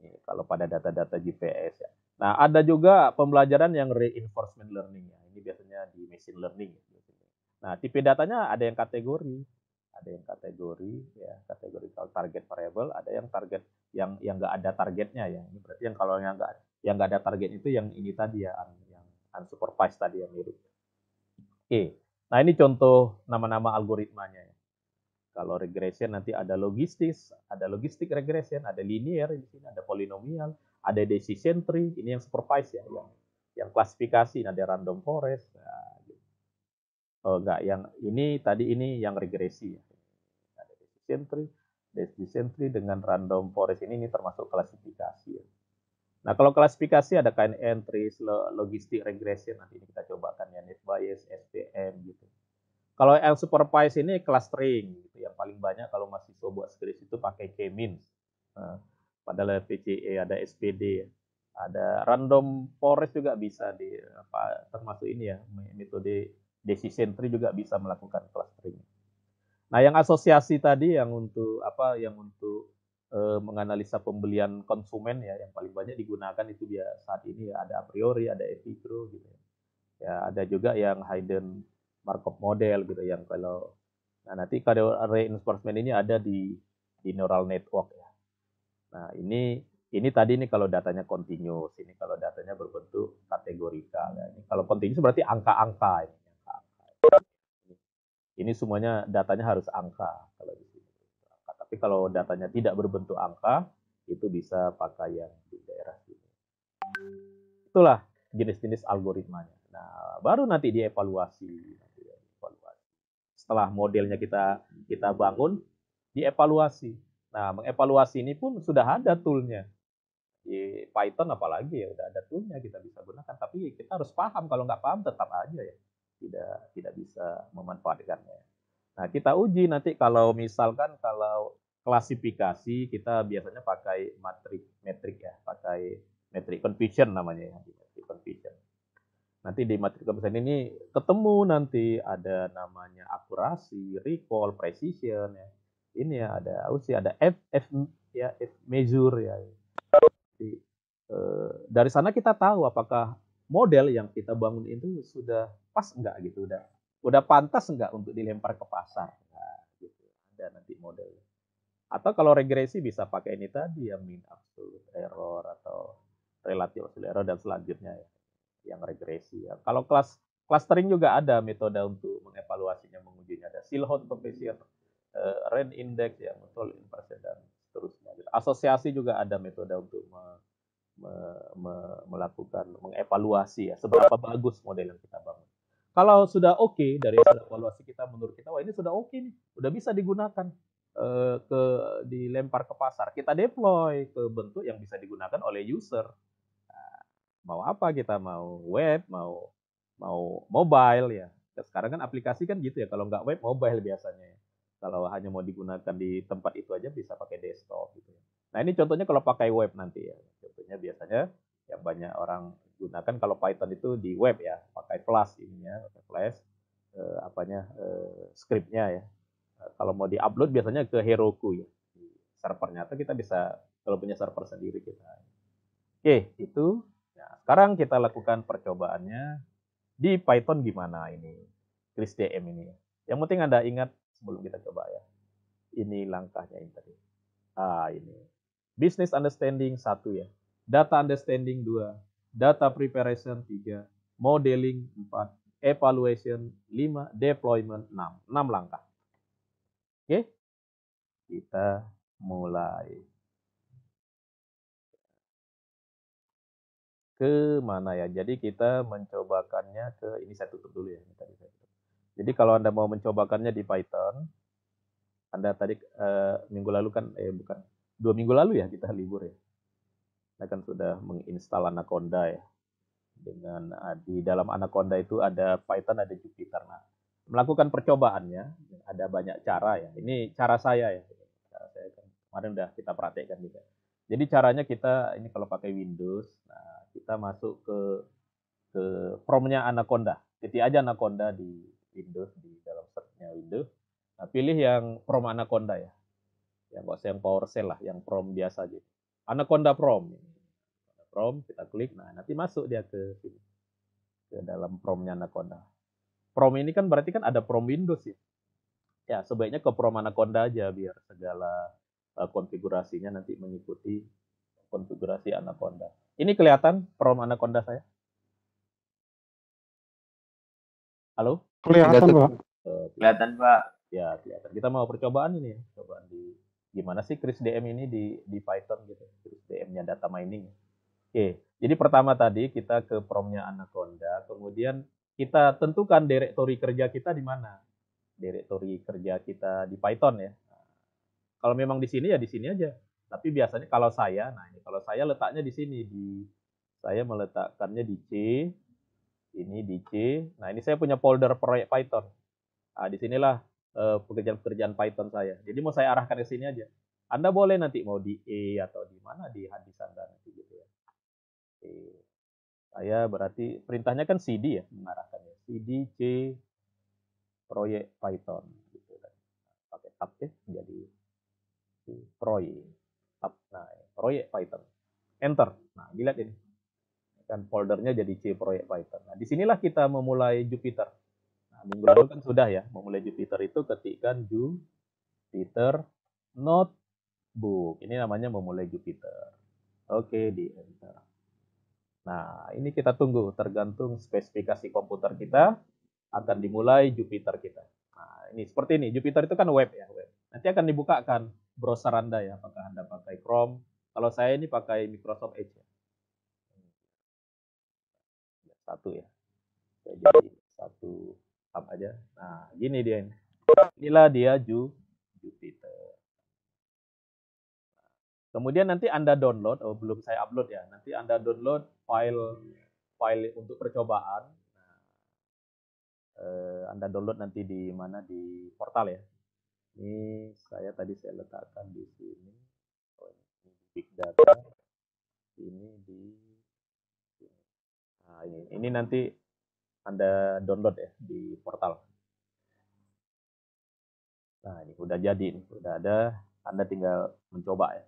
Iya, kalau pada data-data GPS ya. Nah, ada juga pembelajaran yang reinforcement learning ya. Ini biasanya di machine learning ya, Nah, tipe datanya ada yang kategori, ada yang kategori ya, kategori kalau target variable, ada yang target yang yang enggak ada targetnya ya. Ini berarti yang kalau yang enggak yang enggak ada target itu yang ini tadi ya, yang unsupervised tadi yang mirip. Oke. Nah, ini contoh nama-nama algoritmanya ya. Kalau regression nanti ada logistis, ada logistik regression, ada linear di sini, ada polinomial, ada decision tree, ini yang supervised ya, yang yang klasifikasi, ada random forest. Ya. Oh enggak, yang ini tadi ini yang regresi ya. Ada decision tree, decision tree dengan random forest ini ini termasuk klasifikasi ya. Nah, kalau klasifikasi ada kain entries, logistik regression nanti ini kita cobakan ya, net bias, SPM gitu kalau L supervised ini clustering gitu yang paling banyak kalau mahasiswa buat skripsi itu pakai K-means. Nah, padahal ada PCA, e, ada SPD, ada random forest juga bisa di apa termasuk ini ya metode decision tree juga bisa melakukan clustering. Nah, yang asosiasi tadi yang untuk apa yang untuk e, menganalisa pembelian konsumen ya yang paling banyak digunakan itu dia saat ini ya ada a priori, ada epicro gitu Ya, ya ada juga yang hidden markup model gitu yang kalau nah nanti kalau reinforcement ini ada di di neural network ya. Nah ini ini tadi ini kalau datanya continuous, ini kalau datanya berbentuk kategorikal. Ya. Ini kalau continuous berarti angka-angka ini. Ini semuanya datanya harus angka kalau di sini. Tapi kalau datanya tidak berbentuk angka, itu bisa pakai yang di daerah sini. Itulah jenis-jenis algoritmanya. Nah, baru nanti dievaluasi setelah modelnya kita kita bangun dievaluasi. Nah, mengevaluasi ini pun sudah ada toolnya di Python apalagi ya udah ada toolnya kita bisa gunakan. Tapi kita harus paham kalau nggak paham tetap aja ya tidak tidak bisa memanfaatkannya. Nah, kita uji nanti kalau misalkan kalau klasifikasi kita biasanya pakai matrik metrik ya, pakai metrik confusion namanya ya, metrik confusion nanti di matrik persen ini ketemu nanti ada namanya akurasi, recall, precision ya. Ini ya ada usia, ada F, F ya F measure ya. Jadi, eh, dari sana kita tahu apakah model yang kita bangun itu sudah pas enggak gitu, udah udah pantas enggak untuk dilempar ke pasar. Nah, gitu. Ada nanti model Atau kalau regresi bisa pakai ini tadi ya mean absolute error atau relative absolute error dan selanjutnya ya yang regresi ya. Kalau kelas clustering juga ada metode untuk mengevaluasinya, mengujinya ada silhot koefisien uh, eh, rent index ya, mutual inversion dan seterusnya. Gitu. Asosiasi juga ada metode untuk me, me, me, melakukan mengevaluasi ya seberapa bagus model yang kita bangun. Kalau sudah oke okay, dari hasil evaluasi kita menurut kita wah ini sudah oke okay nih, udah bisa digunakan eh, ke dilempar ke pasar. Kita deploy ke bentuk yang bisa digunakan oleh user mau apa kita mau web mau mau mobile ya. ya sekarang kan aplikasi kan gitu ya kalau nggak web mobile biasanya ya. kalau hanya mau digunakan di tempat itu aja bisa pakai desktop gitu ya. nah ini contohnya kalau pakai web nanti ya contohnya biasanya ya banyak orang gunakan kalau Python itu di web ya pakai flash ya pakai flash eh, apanya eh, scriptnya ya kalau mau diupload biasanya ke Heroku ya di servernya atau kita bisa kalau punya server sendiri kita oke itu Nah, sekarang kita lakukan percobaannya di Python gimana ini, Chris DM ini. Yang penting Anda ingat sebelum kita coba ya. Ini langkahnya ini tadi. Ah, ini. Business understanding satu ya. Data understanding 2. Data preparation 3. Modeling 4. Evaluation 5. Deployment 6. 6 langkah. Oke. Okay? Kita mulai. ke mana ya. Jadi kita mencobakannya ke ini saya tutup dulu ya tadi saya tutup. Jadi kalau Anda mau mencobakannya di Python, Anda tadi eh, minggu lalu kan eh bukan dua minggu lalu ya kita libur ya. Anda kan sudah menginstal Anaconda ya. Dengan eh, di dalam Anaconda itu ada Python, ada jupiter Nah, melakukan percobaannya ada banyak cara ya. Ini cara saya ya. Cara saya kan kemarin udah kita praktekkan juga. Jadi caranya kita ini kalau pakai Windows, nah kita masuk ke ke promnya Anaconda. Ketik aja Anaconda di Windows di dalam searchnya Windows. Nah, pilih yang prom Anaconda ya. Yang nggak usah yang Power PowerShell lah, yang prom biasa aja. Anaconda prom. Prom kita klik. Nah, nanti masuk dia ke sini. Ke dalam promnya Anaconda. Prom ini kan berarti kan ada prom Windows ya. Ya, sebaiknya ke prom Anaconda aja biar segala eh, konfigurasinya nanti mengikuti konfigurasi Anaconda. Ini kelihatan prom anaconda saya? Halo? Kelihatan, Pak. Eh, kelihatan, Pak. Ya, kelihatan. Kita mau percobaan ini Percobaan di gimana sih Chris DM ini di di Python gitu. Chris DM-nya data mining. Oke, jadi pertama tadi kita ke promnya Anaconda, kemudian kita tentukan direktori kerja kita di mana. Direktori kerja kita di Python ya. Kalau memang di sini ya di sini aja. Tapi biasanya kalau saya, nah ini kalau saya letaknya di sini di saya meletakkannya di C, ini di C. Nah ini saya punya folder proyek Python. Nah, di sinilah eh, pekerjaan-pekerjaan Python saya. Jadi mau saya arahkan ke sini aja. Anda boleh nanti mau di E atau di mana di hadis Anda nanti gitu ya. E. Saya berarti perintahnya kan CD ya mengarahkannya. CD C proyek Python gitu kan. Pakai tab ya jadi proyek. Nah, proyek Python. Enter. Nah, dilihat ini. Kan foldernya jadi C proyek Python. Nah, disinilah kita memulai Jupiter Nah, minggu lalu kan sudah ya, memulai Jupiter itu ketikan Jupiter notebook. Ini namanya memulai Jupiter Oke, di enter. Nah, ini kita tunggu tergantung spesifikasi komputer kita akan dimulai Jupiter kita. Nah, ini seperti ini. Jupiter itu kan web ya, web. Nanti akan dibukakan browser Anda ya, apakah Anda pakai Chrome. Kalau saya ini pakai Microsoft Edge. Ya. Satu ya. jadi satu tab aja. Nah, gini dia ini. Inilah dia Ju Jupiter. Kemudian nanti Anda download, oh belum saya upload ya. Nanti Anda download file file untuk percobaan. Nah, eh, Anda download nanti di mana di portal ya, ini saya tadi saya letakkan di sini oh, ini big data ini di sini. Nah, ini ini nanti anda download ya di portal nah ini udah jadi ini udah ada anda tinggal mencoba ya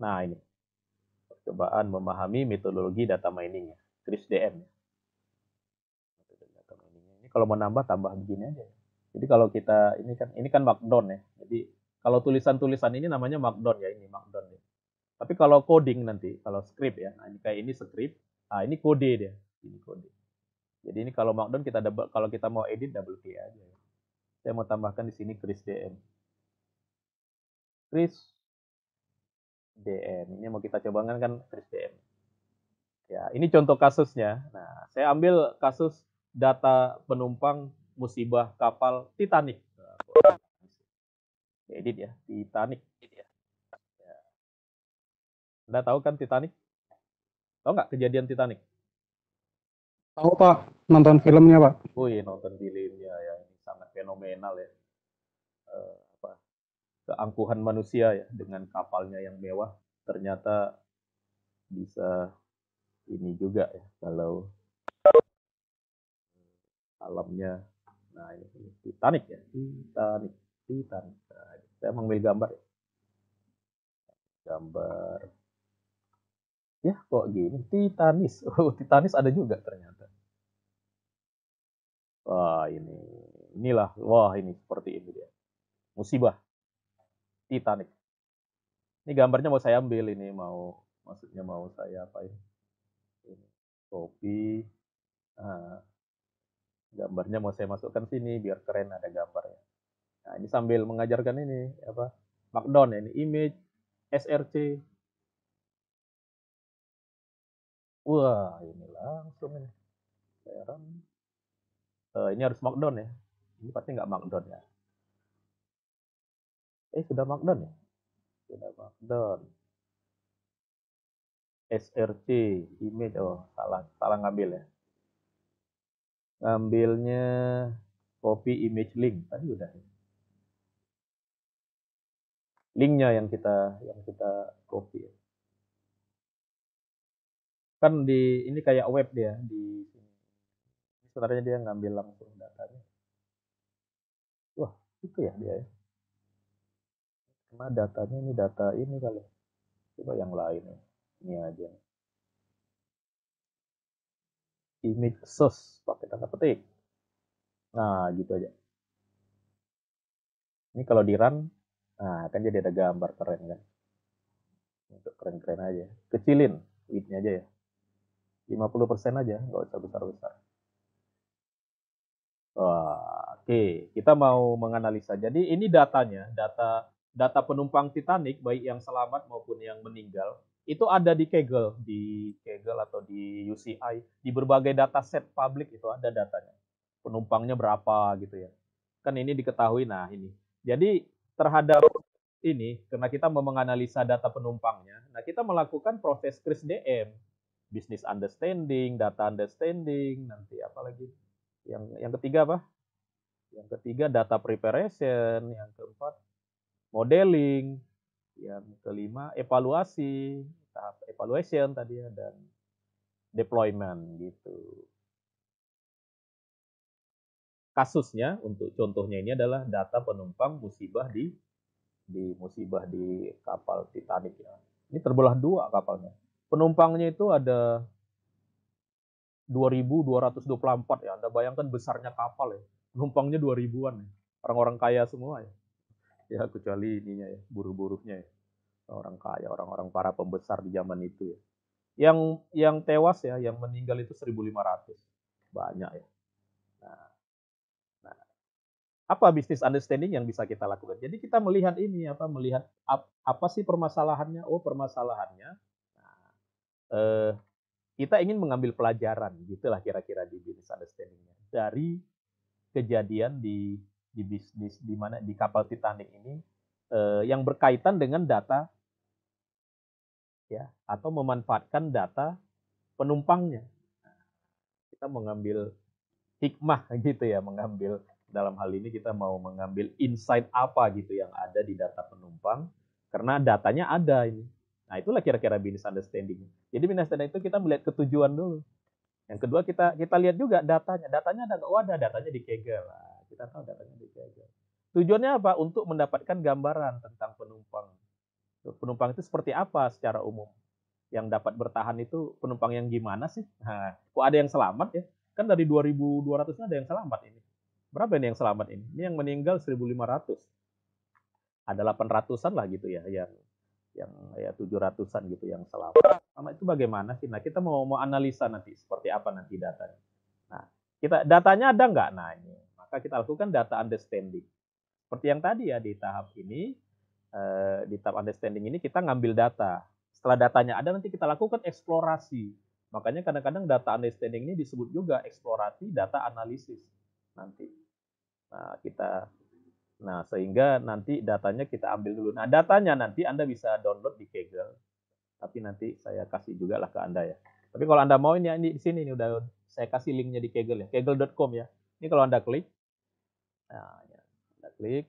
nah ini percobaan memahami metodologi data mining ya Chris DM ya kalau mau nambah tambah begini aja. Jadi kalau kita ini kan ini kan markdown ya. Jadi kalau tulisan-tulisan ini namanya markdown ya ini markdown ya. Tapi kalau coding nanti kalau script ya, nah ini kayak ini script, ah ini kode dia, ini kode. Jadi ini kalau markdown kita double, kalau kita mau edit double key aja. Ya. Saya mau tambahkan di sini Chris DM. Chris DM. Ini mau kita coba kan, kan Chris DM. Ya, ini contoh kasusnya. Nah, saya ambil kasus data penumpang musibah kapal Titanic. Nah, edit ya, Titanic. Anda tahu kan Titanic? Tahu nggak kejadian Titanic? Tahu Pak, nonton filmnya Pak. Wih, oh, iya, nonton filmnya ya, sangat fenomenal ya. Uh, apa, keangkuhan manusia ya dengan kapalnya yang mewah ternyata bisa ini juga ya kalau alamnya. Nah ini, ini Titanic ya, Titanic, Titanic. Nah, saya mengambil gambar ya. Gambar. Ya kok gini, Titanis. Oh, Titanis ada juga ternyata. Wah ini, inilah, wah ini seperti ini dia. Musibah, Titanic. Ini gambarnya mau saya ambil ini mau maksudnya mau saya apa ini? Ini kopi. Nah, gambarnya mau saya masukkan sini biar keren ada gambarnya nah ini sambil mengajarkan ini apa markdown ya ini image src wah ini langsung ini keren. uh, eh, ini harus markdown ya ini pasti nggak markdown ya eh sudah markdown ya sudah markdown src image oh salah salah ngambil ya ambilnya copy image link tadi udah linknya yang kita yang kita copy kan di ini kayak web dia di sini sebenarnya dia ngambil langsung datanya wah itu ya dia ya datanya ini data ini kali coba yang lain ya. ini aja image source pakai tanda petik. Nah, gitu aja. Ini kalau di run, nah kan jadi ada gambar keren kan. Untuk keren-keren aja. Kecilin width aja ya. 50% aja, nggak usah besar-besar. oke, okay. kita mau menganalisa. Jadi ini datanya, data data penumpang Titanic baik yang selamat maupun yang meninggal itu ada di Kaggle, di Kaggle atau di UCI, di berbagai data set publik itu ada datanya. Penumpangnya berapa gitu ya. Kan ini diketahui nah ini. Jadi terhadap ini karena kita mau menganalisa data penumpangnya, nah kita melakukan proses Chris DM, business understanding, data understanding, nanti apa lagi? Yang yang ketiga apa? Yang ketiga data preparation, yang keempat modeling, yang kelima evaluasi tahap evaluation tadi ya dan deployment gitu kasusnya untuk contohnya ini adalah data penumpang musibah di di musibah di kapal Titanic ya. Ini terbelah dua kapalnya. Penumpangnya itu ada 2.224 ya. Anda bayangkan besarnya kapal ya. Penumpangnya 2.000-an ya. Orang-orang kaya semua ya ya kecuali ininya ya buruh-buruhnya ya orang kaya orang-orang para pembesar di zaman itu ya yang yang tewas ya yang meninggal itu 1500 banyak ya nah, nah apa bisnis understanding yang bisa kita lakukan jadi kita melihat ini apa melihat ap, apa sih permasalahannya oh permasalahannya nah, eh, kita ingin mengambil pelajaran gitulah kira-kira di bisnis understandingnya dari kejadian di di bisnis di mana di kapal Titanic ini eh, yang berkaitan dengan data ya atau memanfaatkan data penumpangnya. Kita mengambil hikmah gitu ya, mengambil dalam hal ini kita mau mengambil insight apa gitu yang ada di data penumpang karena datanya ada ini. Nah, itulah kira-kira business understanding. Jadi business understanding itu kita melihat ketujuan dulu. Yang kedua kita kita lihat juga datanya. Datanya ada nggak? Oh, ada datanya di Kegel. Kita tahu datanya di aja. Tujuannya apa? Untuk mendapatkan gambaran tentang penumpang. Penumpang itu seperti apa secara umum? Yang dapat bertahan itu penumpang yang gimana sih? Nah, kok ada yang selamat ya? Kan dari 2.200 ada yang selamat ini. Berapa ini yang selamat ini? Ini yang meninggal 1.500. Ada 800-an lah gitu ya yang yang ya 700-an gitu yang selamat. Sama itu bagaimana sih? Nah, kita mau mau analisa nanti seperti apa nanti datanya. Nah, kita datanya ada nggak? Nah, ini kita lakukan data understanding. Seperti yang tadi ya di tahap ini, eh, di tahap understanding ini kita ngambil data. Setelah datanya ada nanti kita lakukan eksplorasi. Makanya kadang-kadang data understanding ini disebut juga eksplorasi data analisis nanti. Nah, kita nah sehingga nanti datanya kita ambil dulu. Nah, datanya nanti Anda bisa download di Kaggle. Tapi nanti saya kasih juga lah ke Anda ya. Tapi kalau Anda mau ini, ini di sini ini udah saya kasih linknya di Kaggle ya, kaggle.com ya. Ini kalau Anda klik Nah, ya. klik.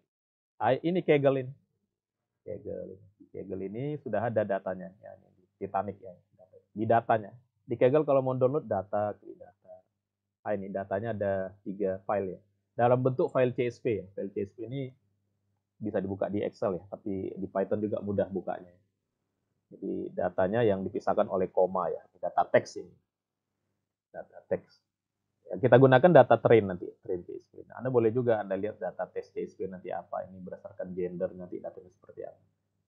Ah, ini Kegel ini. Kegel ini. Kegel ini sudah ada datanya. Ya, ini di Titanic ya. Di datanya. Di Kegel kalau mau download data, klik data. Nah, ini datanya ada tiga file ya. Dalam bentuk file CSV ya. File CSV ini bisa dibuka di Excel ya, tapi di Python juga mudah bukanya. Jadi datanya yang dipisahkan oleh koma ya, data teks ini. Data teks. Ya, kita gunakan data train nanti, train CSP. Nah, Anda boleh juga Anda lihat data test case nanti apa, ini berdasarkan gender nanti datanya seperti apa.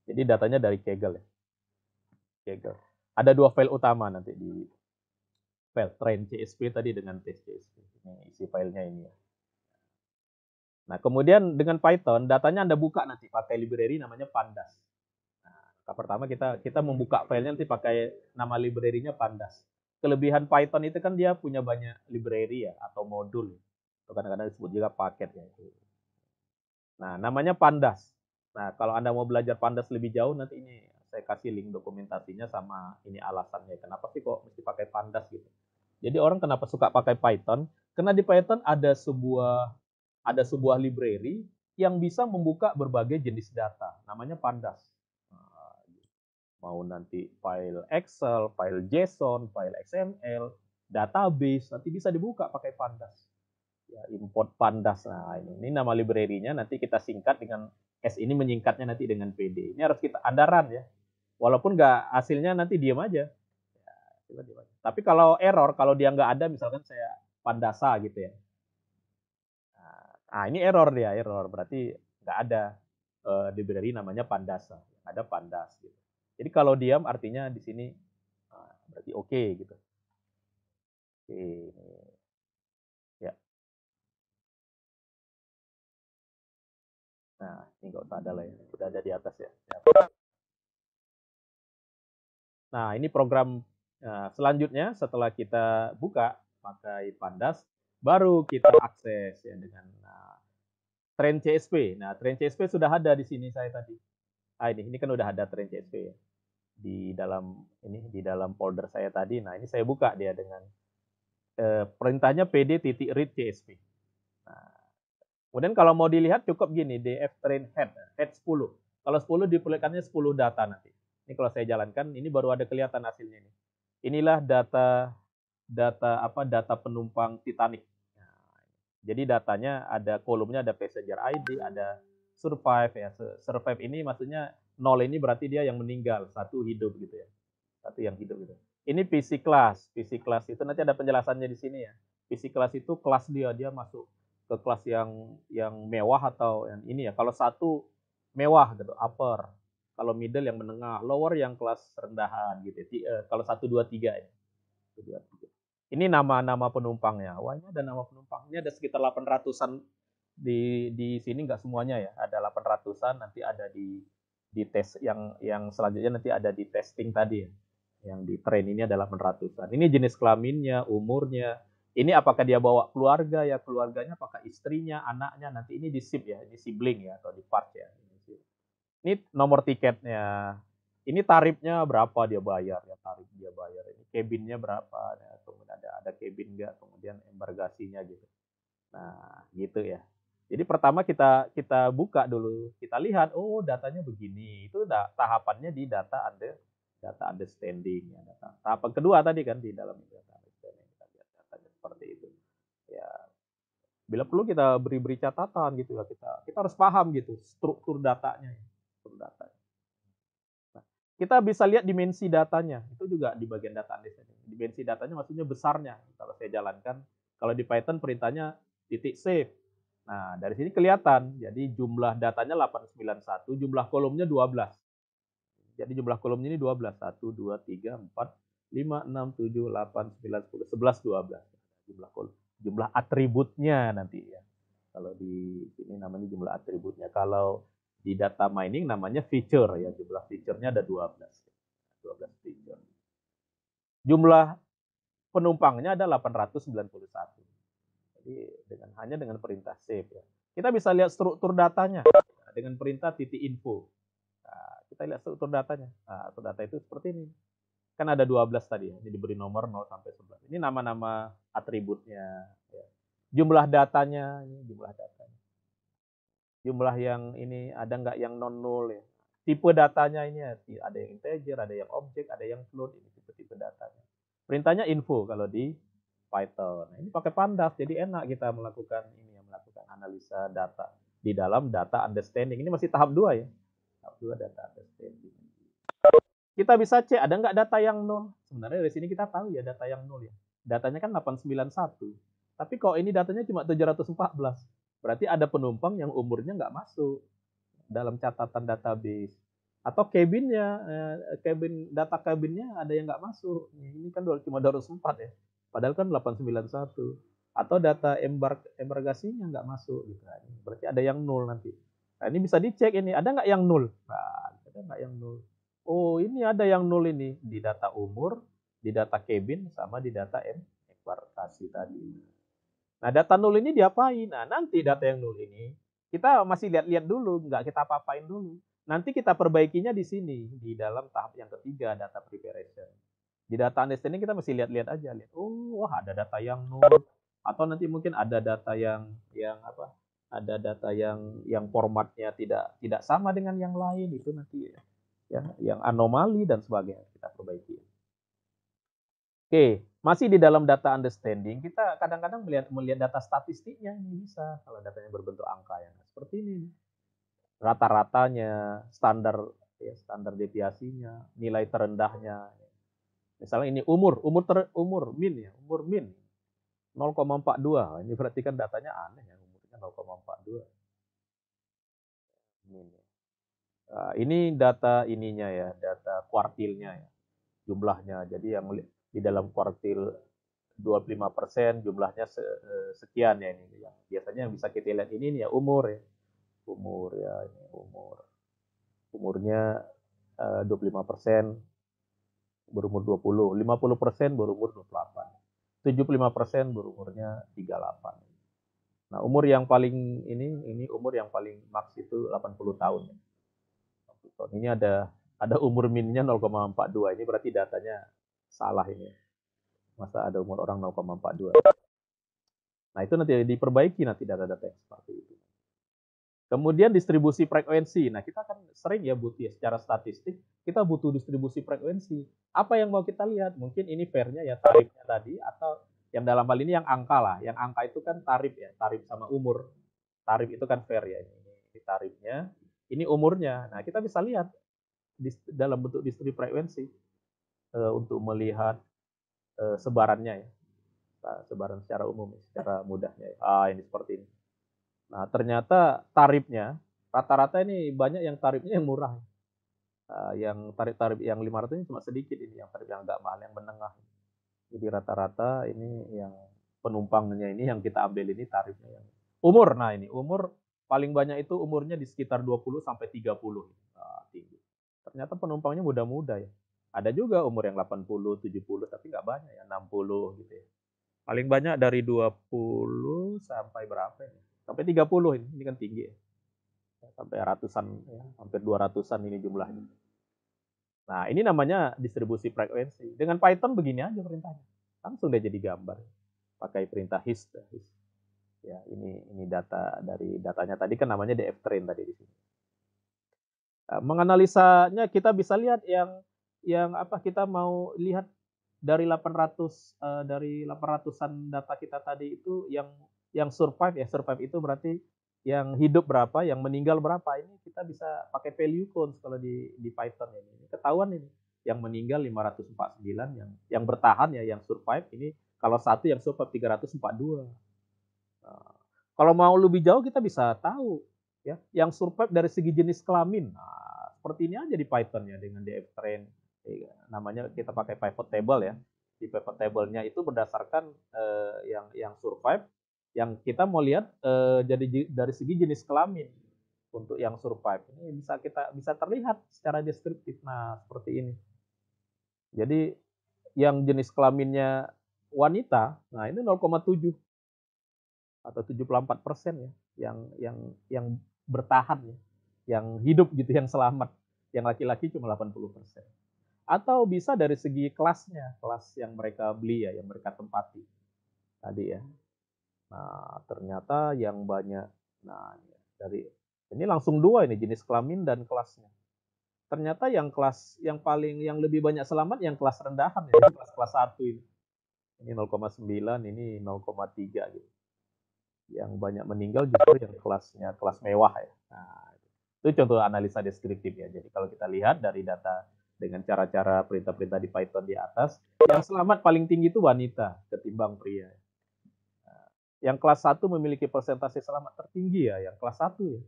Jadi datanya dari Kaggle ya. Kaggle. Ada dua file utama nanti di file train CSP tadi dengan test CSP. Ini isi filenya ini ya. Nah, kemudian dengan Python, datanya Anda buka nanti pakai library namanya pandas. Nah, pertama kita kita membuka filenya nanti pakai nama library-nya pandas kelebihan Python itu kan dia punya banyak library ya atau modul. Atau kadang-kadang disebut juga paket ya. itu Nah, namanya Pandas. Nah, kalau Anda mau belajar Pandas lebih jauh nanti ini saya kasih link dokumentasinya sama ini alasannya kenapa sih kok mesti pakai Pandas gitu. Jadi orang kenapa suka pakai Python? Karena di Python ada sebuah ada sebuah library yang bisa membuka berbagai jenis data, namanya Pandas mau nanti file Excel, file JSON, file XML, database, nanti bisa dibuka pakai Pandas. Ya, import Pandas. Nah, ini, ini nama library-nya nanti kita singkat dengan S ini menyingkatnya nanti dengan PD. Ini harus kita andaran ya. Walaupun nggak hasilnya nanti diam aja. Ya, Tapi kalau error, kalau dia nggak ada, misalkan saya Pandasa gitu ya. Nah, ini error dia, error. Berarti nggak ada uh, library namanya Pandasa. Ada Pandas gitu. Jadi kalau diam artinya di sini ah, berarti oke okay, gitu. Oke. Okay. Ya. Nah, ini nggak usah ada lah ya, Sudah ada di atas ya. Nah, ini program eh, selanjutnya setelah kita buka pakai Pandas, baru kita akses ya dengan ah, tren CSP. Nah, tren CSP sudah ada di sini saya tadi. Ah, ini, ini kan udah ada tren CSP ya di dalam ini di dalam folder saya tadi. Nah, ini saya buka dia dengan eh, perintahnya pd titik read csv. Nah, kemudian kalau mau dilihat cukup gini df train head head 10. Kalau 10 diperlihatkannya 10 data nanti. Ini kalau saya jalankan ini baru ada kelihatan hasilnya ini. Inilah data data apa data penumpang Titanic. Nah, jadi datanya ada kolomnya ada passenger ID, ada survive ya. Survive ini maksudnya nol ini berarti dia yang meninggal, satu hidup gitu ya. Satu yang hidup gitu. Ini PC class PC class itu nanti ada penjelasannya di sini ya. PC class itu kelas dia, dia masuk ke kelas yang yang mewah atau yang ini ya. Kalau satu mewah gitu, upper. Kalau middle yang menengah, lower yang kelas rendahan gitu. Ya. Eh, kalau satu dua tiga ya. Ini nama-nama penumpangnya. Wah, ini ada nama penumpangnya ada sekitar 800-an di di sini nggak semuanya ya. Ada 800-an nanti ada di di tes yang yang selanjutnya nanti ada di testing tadi ya. Yang di train ini adalah ratusan. Ini jenis kelaminnya, umurnya. Ini apakah dia bawa keluarga ya, keluarganya apakah istrinya, anaknya. Nanti ini di sip ya, ini sibling ya atau di part ya. Ini nomor tiketnya. Ini tarifnya berapa dia bayar ya, tarif dia bayar. Ini cabinnya berapa ya, kemudian ada ada kabin enggak, kemudian embargasinya gitu. Nah, gitu ya. Jadi pertama kita kita buka dulu, kita lihat oh datanya begini. Itu da, tahapannya di data under data understanding ya data. Tahapan kedua tadi kan di dalam data understanding kita lihat datanya seperti itu. Ya bila perlu kita beri-beri catatan gitu ya kita kita harus paham gitu struktur datanya struktur datanya. Nah, kita bisa lihat dimensi datanya itu juga di bagian data understanding. Dimensi datanya maksudnya besarnya kalau saya jalankan kalau di Python perintahnya titik save Nah, dari sini kelihatan. Jadi jumlah datanya 891, jumlah kolomnya 12. Jadi jumlah kolomnya ini 12. 1, 2, 3, 4, 5, 6, 7, 8, 9, 10, 11, 12. Jumlah kolom. Jumlah atributnya nanti ya. Kalau di sini namanya jumlah atributnya. Kalau di data mining namanya feature ya. Jumlah feature-nya ada 12. 12 feature. Jumlah penumpangnya ada 891. Jadi dengan hanya dengan perintah save ya. Kita bisa lihat struktur datanya nah, dengan perintah titik info. Nah, kita lihat struktur datanya. Nah, struktur data itu seperti ini. Kan ada 12 tadi ya, ini diberi nomor 0 sampai 11. Ini nama-nama atributnya, ya. jumlah datanya, ini jumlah datanya. Jumlah yang ini ada nggak yang non nol ya. Tipe datanya ini ya, ada yang integer, ada yang objek, ada yang float, ini tipe-tipe datanya. Perintahnya info kalau di Python. Nah, ini pakai pandas jadi enak kita melakukan ini ya, melakukan analisa data di dalam data understanding. Ini masih tahap dua ya. Tahap dua data understanding. Kita bisa cek ada nggak data yang nol. Sebenarnya dari sini kita tahu ya data yang nol ya. Datanya kan 891. Tapi kok ini datanya cuma 714. Berarti ada penumpang yang umurnya nggak masuk dalam catatan database atau kabinnya eh, cabin data kabinnya ada yang nggak masuk ini kan cuma 204 ya Padahal kan 891 atau data embark embargasinya nggak masuk gitu nah, ini Berarti ada yang nol nanti. Nah, ini bisa dicek ini ada nggak yang nol? Nah, ada nggak yang nol? Oh, ini ada yang nol ini di data umur, di data cabin sama di data M embarkasi tadi. Nah, data nol ini diapain? Nah, nanti data yang nol ini kita masih lihat-lihat dulu, nggak kita apa-apain dulu. Nanti kita perbaikinya di sini, di dalam tahap yang ketiga, data preparation di data understanding kita mesti lihat-lihat aja lihat oh wah ada data yang null atau nanti mungkin ada data yang yang apa ada data yang yang formatnya tidak tidak sama dengan yang lain itu nanti ya, ya, yang anomali dan sebagainya kita perbaiki. Oke, masih di dalam data understanding kita kadang-kadang melihat melihat data statistiknya ini bisa kalau datanya berbentuk angka yang seperti ini. Rata-ratanya, standar ya standar deviasinya, nilai terendahnya, ya Misalnya ini umur, umur ter, umur min ya, umur min 0,42. Ini berarti kan datanya aneh ya, umurnya 0,42. Min ya. nah, ini data ininya ya, data kuartilnya ya, jumlahnya. Jadi yang di dalam kuartil 25% jumlahnya e, sekian ya ini. Yang biasanya yang bisa kita lihat ini ya umur ya. Umur ya ini umur. Umurnya 25 e, persen berumur 20, 50% persen berumur 28, 75% persen berumurnya 38. Nah, umur yang paling ini ini umur yang paling maks itu 80 tahun. tahun. Ini ada ada umur minnya 0,42. Ini berarti datanya salah ini. Masa ada umur orang 0,42. Nah, itu nanti diperbaiki nanti data-data yang seperti itu. Kemudian distribusi frekuensi. Nah, kita kan sering ya butuh ya, secara statistik, kita butuh distribusi frekuensi. Apa yang mau kita lihat? Mungkin ini fairnya ya tarifnya tadi atau yang dalam hal ini yang angka lah. Yang angka itu kan tarif ya, tarif sama umur. Tarif itu kan fair ya. Ini, tarifnya, ini umurnya. Nah, kita bisa lihat dalam bentuk distribusi frekuensi e, untuk melihat e, sebarannya ya. Nah, sebaran secara umum, secara mudahnya. Ya. Ah, ini seperti ini. Nah, ternyata tarifnya rata-rata ini banyak yang tarifnya yang murah. Uh, yang tarif-tarif yang 500 ini cuma sedikit ini yang tarif yang agak mahal yang menengah. Jadi rata-rata ini yang penumpangnya ini yang kita ambil ini tarifnya yang umur. Nah, ini umur paling banyak itu umurnya di sekitar 20 sampai 30 uh, ah, tinggi. Ternyata penumpangnya muda-muda ya. Ada juga umur yang 80, 70 tapi nggak banyak ya, 60 gitu ya. Paling banyak dari 20 sampai berapa ya? sampai 30 ini, ini kan tinggi ya. Sampai ratusan ya, hampir 200-an ini jumlahnya. Nah, ini namanya distribusi frekuensi. Dengan Python begini aja perintahnya. Langsung dia jadi gambar. Pakai perintah hist. Ya, hist. Ya, ini ini data dari datanya tadi kan namanya df train tadi di sini. Nah, menganalisanya kita bisa lihat yang yang apa kita mau lihat dari 800 uh, eh, dari 800-an data kita tadi itu yang yang survive ya survive itu berarti yang hidup berapa, yang meninggal berapa ini kita bisa pakai value counts kalau di di Python ini. ketahuan ini yang meninggal 549 yang yang bertahan ya yang survive ini kalau satu yang survive 342. Nah, kalau mau lebih jauh kita bisa tahu ya yang survive dari segi jenis kelamin. Nah, seperti ini aja di Python ya dengan df train iya, namanya kita pakai pivot table ya. Di pivot table-nya itu berdasarkan eh, yang yang survive yang kita mau lihat eh, jadi dari segi jenis kelamin untuk yang survive ini bisa kita bisa terlihat secara deskriptif nah seperti ini jadi yang jenis kelaminnya wanita nah ini 0,7 atau 74 persen ya yang yang yang bertahan ya yang hidup gitu yang selamat yang laki-laki cuma 80 persen atau bisa dari segi kelasnya kelas yang mereka beli ya yang mereka tempati tadi ya Nah, ternyata yang banyak. Nah, dari ini langsung dua ini jenis kelamin dan kelasnya. Ternyata yang kelas yang paling yang lebih banyak selamat yang kelas rendahan ya, kelas kelas 1 ini. Ini 0,9, ini 0,3 gitu. Yang banyak meninggal justru yang kelasnya kelas mewah ya. Nah, itu contoh analisa deskriptif ya. Jadi kalau kita lihat dari data dengan cara-cara perintah-perintah di Python di atas, yang selamat paling tinggi itu wanita ketimbang pria. Ya yang kelas 1 memiliki persentase selamat tertinggi ya, yang kelas 1 ya.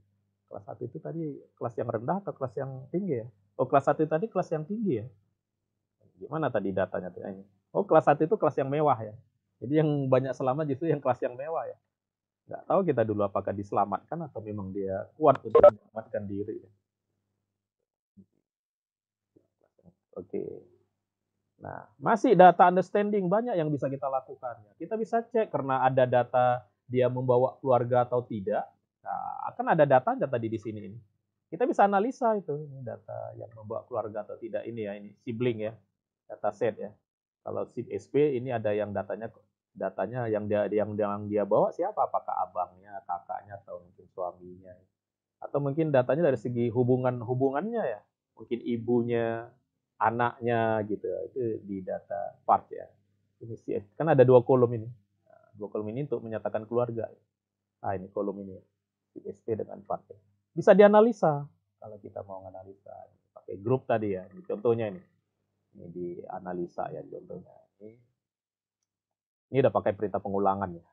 Kelas 1 itu tadi kelas yang rendah atau kelas yang tinggi ya? Oh, kelas 1 itu tadi kelas yang tinggi ya. Gimana tadi datanya tuh ini? Oh, kelas 1 itu kelas yang mewah ya. Jadi yang banyak selamat justru yang kelas yang mewah ya. Nggak tahu kita dulu apakah diselamatkan atau memang dia kuat untuk menyelamatkan diri ya? Oke. Okay. Nah, masih data understanding banyak yang bisa kita lakukan. Ya. Kita bisa cek karena ada data dia membawa keluarga atau tidak. Nah, akan ada datanya tadi di sini ini. Kita bisa analisa itu ini data yang membawa keluarga atau tidak ini ya ini sibling ya data set ya. Kalau SIP SP ini ada yang datanya datanya yang dia yang, yang dia bawa siapa apakah abangnya, kakaknya atau mungkin suaminya atau mungkin datanya dari segi hubungan hubungannya ya mungkin ibunya anaknya gitu itu di data part ya ini sih kan ada dua kolom ini nah, dua kolom ini untuk menyatakan keluarga ah ini kolom ini CSP dengan part ya. bisa dianalisa kalau kita mau menganalisa pakai grup tadi ya ini contohnya ini ini dianalisa ya contohnya ini ini udah pakai perintah pengulangan ya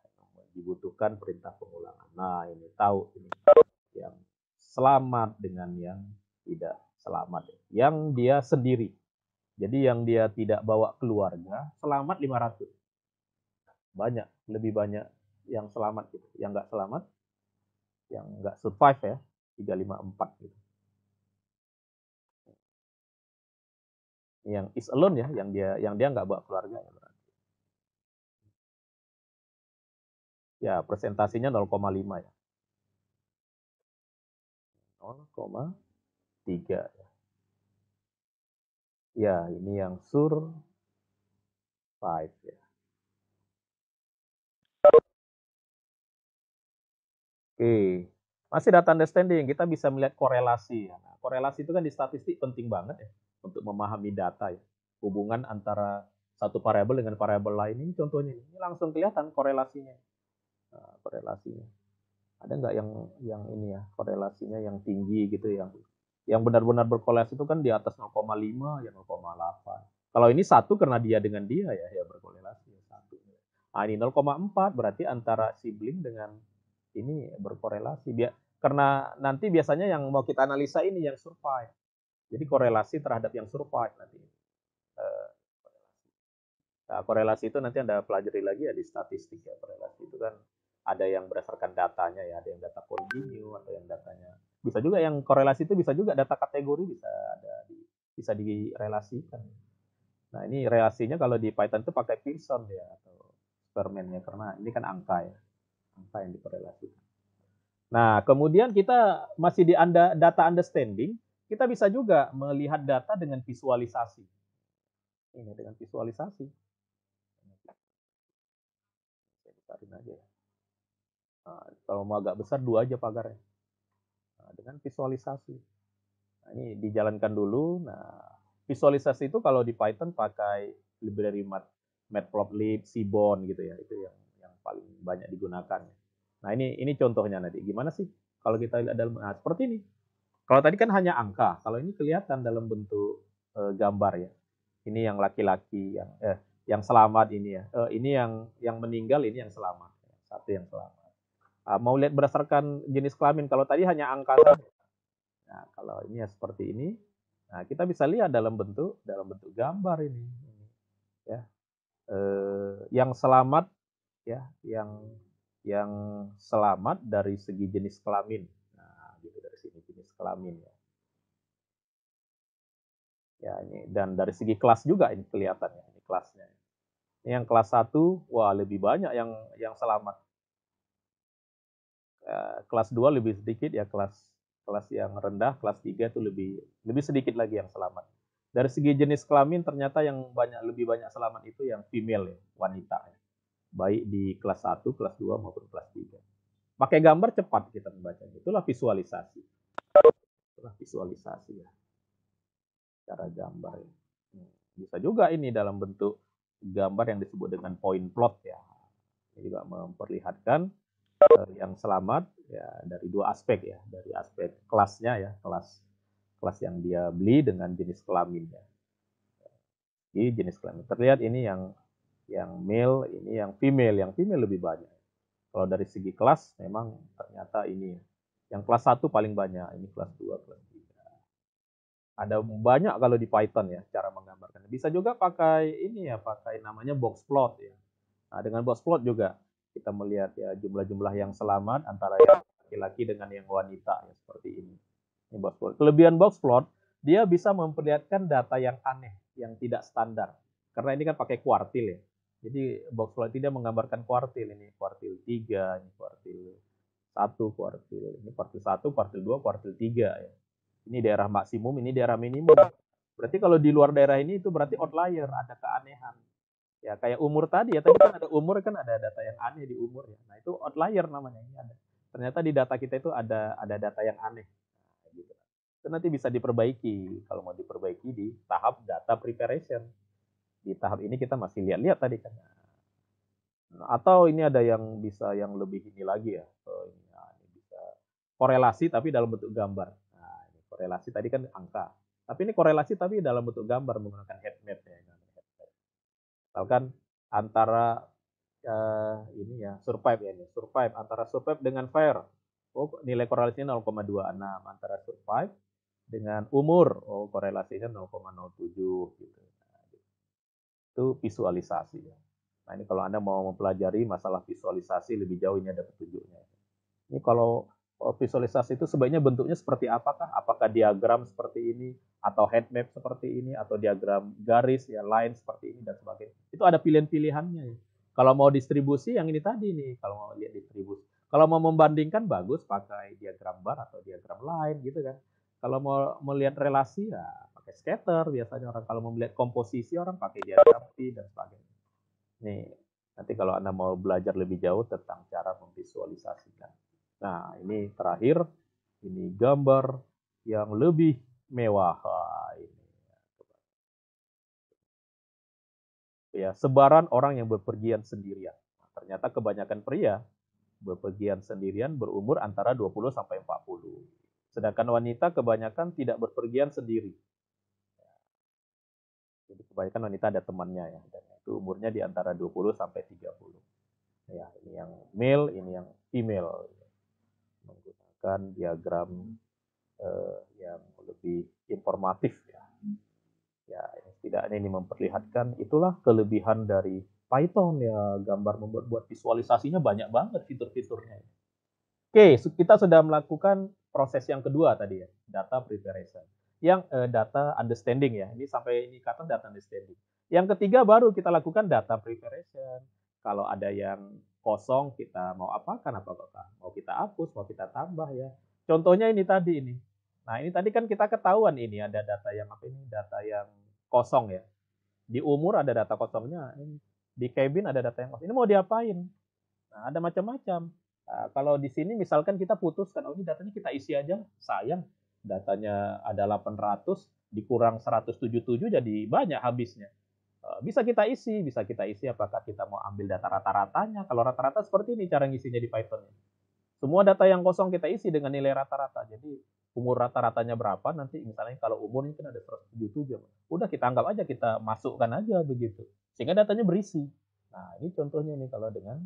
dibutuhkan perintah pengulangan nah ini tahu ini yang selamat dengan yang tidak selamat yang dia sendiri. Jadi yang dia tidak bawa keluarga selamat 500. Banyak, lebih banyak yang selamat gitu. Yang nggak selamat, yang nggak survive ya 354 gitu. Yang is alone ya, yang dia yang dia nggak bawa keluarga ya berarti. Ya, presentasinya 0,5 ya. 0,3 Ya, ini yang sur 5 ya. Oke, masih data understanding, kita bisa melihat korelasi. Ya. Nah, korelasi itu kan di statistik penting banget ya untuk memahami data ya. Hubungan antara satu variabel dengan variabel lain ini contohnya ini langsung kelihatan korelasinya. Nah, korelasinya. Ada nggak yang yang ini ya korelasinya yang tinggi gitu yang yang benar-benar berkolaps itu kan di atas 0,5 ya 0,8. Kalau ini satu karena dia dengan dia ya ya berkorelasi ya satu. Nah, ini 0,4 berarti antara sibling dengan ini berkorelasi. Dia karena nanti biasanya yang mau kita analisa ini yang survive. Jadi korelasi terhadap yang survive nanti. Eh, nah, korelasi itu nanti Anda pelajari lagi ya di statistik ya korelasi itu kan ada yang berdasarkan datanya ya ada yang data kontinu atau yang datanya bisa juga yang korelasi itu bisa juga data kategori bisa ada bisa direlasikan nah ini relasinya kalau di Python itu pakai Pearson ya atau permennya karena ini kan angka ya angka yang dikorelasikan nah kemudian kita masih di anda, data understanding kita bisa juga melihat data dengan visualisasi ini dengan visualisasi saya aja ya Nah, kalau mau agak besar dua aja pagarnya. Nah, dengan visualisasi. Nah, ini dijalankan dulu. Nah, visualisasi itu kalau di Python pakai library mat matplotlib, seaborn gitu ya. Itu yang yang paling banyak digunakan. Nah, ini ini contohnya nanti. Gimana sih kalau kita lihat dalam nah, seperti ini. Kalau tadi kan hanya angka, kalau ini kelihatan dalam bentuk e, gambar ya. Ini yang laki-laki yang eh yang selamat ini ya. E, ini yang yang meninggal, ini yang selamat. Satu yang selamat. Ah, mau lihat berdasarkan jenis kelamin. Kalau tadi hanya angka Nah, kalau ini ya seperti ini. Nah, kita bisa lihat dalam bentuk dalam bentuk gambar ini. Ya. Eh, yang selamat ya, yang yang selamat dari segi jenis kelamin. Nah, gitu dari sini jenis kelamin ya. Ya, ini dan dari segi kelas juga ini kelihatannya ini kelasnya. Ini yang kelas 1, wah lebih banyak yang yang selamat Eh, kelas 2 lebih sedikit ya kelas kelas yang rendah, kelas 3 itu lebih lebih sedikit lagi yang selamat. Dari segi jenis kelamin ternyata yang banyak lebih banyak selamat itu yang female ya, wanita ya. Baik di kelas 1, kelas 2 maupun kelas 3. Pakai gambar cepat kita membaca Itulah visualisasi. Itulah visualisasi ya. Cara gambar ya. Hmm, bisa juga ini dalam bentuk gambar yang disebut dengan point plot ya. Ini juga memperlihatkan Eh, yang selamat ya dari dua aspek ya dari aspek kelasnya ya kelas kelas yang dia beli dengan jenis kelaminnya jadi jenis kelamin terlihat ini yang yang male ini yang female yang female lebih banyak kalau dari segi kelas memang ternyata ini ya. yang kelas satu paling banyak ini kelas dua kelas tiga ada banyak kalau di Python ya cara menggambarkan bisa juga pakai ini ya pakai namanya box plot ya nah, dengan box plot juga kita melihat ya jumlah-jumlah yang selamat antara yang laki-laki dengan yang wanita ya seperti ini. Ini box plot. Kelebihan box plot dia bisa memperlihatkan data yang aneh, yang tidak standar. Karena ini kan pakai kuartil ya. Jadi box plot tidak menggambarkan kuartil ini, kuartil 3, ini kuartil 1, kuartil ini kuartil 1, kuartil 2, kuartil 3 ya. Ini daerah maksimum, ini daerah minimum. Berarti kalau di luar daerah ini itu berarti outlier, ada keanehan ya kayak umur tadi ya tadi kan ada umur kan ada data yang aneh di umur ya nah itu outlier namanya ini ada ternyata di data kita itu ada ada data yang aneh nah, gitu itu nanti bisa diperbaiki kalau mau diperbaiki di tahap data preparation di tahap ini kita masih lihat-lihat tadi kan nah, atau ini ada yang bisa yang lebih ini lagi ya oh, ini, nah, ini bisa korelasi tapi dalam bentuk gambar nah ini korelasi tadi kan angka tapi ini korelasi tapi dalam bentuk gambar menggunakan map ya kan antara uh, ini ya survive ya ini survive antara survive dengan fire oh nilai korelasinya 0,26 antara survive dengan umur oh korelasinya 0,07 gitu itu visualisasi ya nah ini kalau anda mau mempelajari masalah visualisasi lebih jauh ini ada petunjuknya ini kalau oh, visualisasi itu sebaiknya bentuknya seperti apakah apakah diagram seperti ini atau head map seperti ini atau diagram garis ya line seperti ini dan sebagainya. Itu ada pilihan-pilihannya ya. Kalau mau distribusi yang ini tadi nih, kalau mau lihat distribusi. Kalau mau membandingkan bagus pakai diagram bar atau diagram line gitu kan. Kalau mau melihat relasi ya pakai scatter biasanya orang kalau mau melihat komposisi orang pakai diagram P dan sebagainya. Nih, nanti kalau Anda mau belajar lebih jauh tentang cara memvisualisasikan. Nah, ini terakhir ini gambar yang lebih mewah ini. Ya. ya, sebaran orang yang berpergian sendirian. Nah, ternyata kebanyakan pria berpergian sendirian berumur antara 20 sampai 40. Sedangkan wanita kebanyakan tidak berpergian sendiri. Ya. Jadi kebanyakan wanita ada temannya ya, dan itu umurnya di antara 20 sampai 30. Ya, ini yang male, ini yang female. Menggunakan diagram eh, yang lebih informatif ya. Ya, setidaknya ini memperlihatkan itulah kelebihan dari Python ya, gambar membuat buat visualisasinya banyak banget fitur-fiturnya. Oke, kita sudah melakukan proses yang kedua tadi ya, data preparation. Yang eh, data understanding ya. Ini sampai ini kata data understanding. Yang ketiga baru kita lakukan data preparation. Kalau ada yang kosong kita mau apakan apakah mau kita hapus, mau kita tambah ya. Contohnya ini tadi ini, Nah, ini tadi kan kita ketahuan ini ada data yang apa ini? Data yang kosong ya. Di umur ada data kosongnya, di cabin ada data yang kosong. Ini mau diapain? Nah, ada macam-macam. Nah, kalau di sini misalkan kita putuskan, oh ini datanya kita isi aja, sayang datanya ada 800 dikurang 177 jadi banyak habisnya. Eh, bisa kita isi, bisa kita isi apakah kita mau ambil data rata-ratanya. Kalau rata-rata seperti ini cara ngisinya di Python. Semua data yang kosong kita isi dengan nilai rata-rata. Jadi umur rata-ratanya berapa nanti misalnya kalau umurnya kan ada 177 udah kita anggap aja kita masukkan aja begitu sehingga datanya berisi nah ini contohnya nih kalau dengan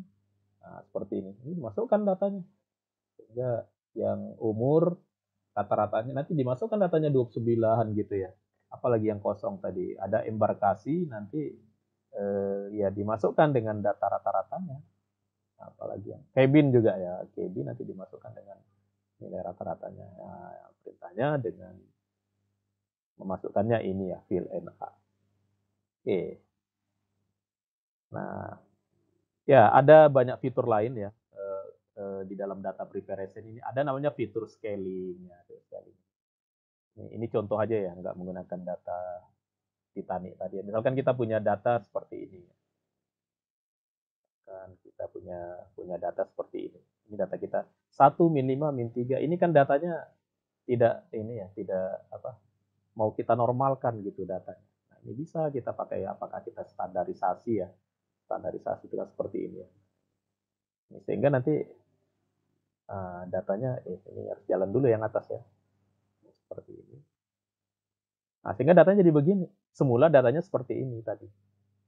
nah, seperti ini ini dimasukkan datanya sehingga yang umur rata-ratanya nanti dimasukkan datanya 29-an gitu ya apalagi yang kosong tadi ada embarkasi nanti eh, ya dimasukkan dengan data rata-ratanya apalagi yang cabin juga ya cabin nanti dimasukkan dengan nilai rata-ratanya nah, perintahnya dengan memasukkannya ini ya fill A. oke nah ya ada banyak fitur lain ya eh, eh, di dalam data preparation ini ada namanya fitur scaling ya scaling ini contoh aja ya nggak menggunakan data Titanic tadi ya. misalkan kita punya data seperti ini kan kita punya punya data seperti ini ini data kita satu min lima min tiga ini kan datanya tidak ini ya tidak apa mau kita normalkan gitu datanya nah, ini bisa kita pakai apakah kita standarisasi ya standarisasi itu kan seperti ini ya sehingga nanti uh, datanya eh, ini harus jalan dulu yang atas ya seperti ini nah sehingga datanya jadi begini semula datanya seperti ini tadi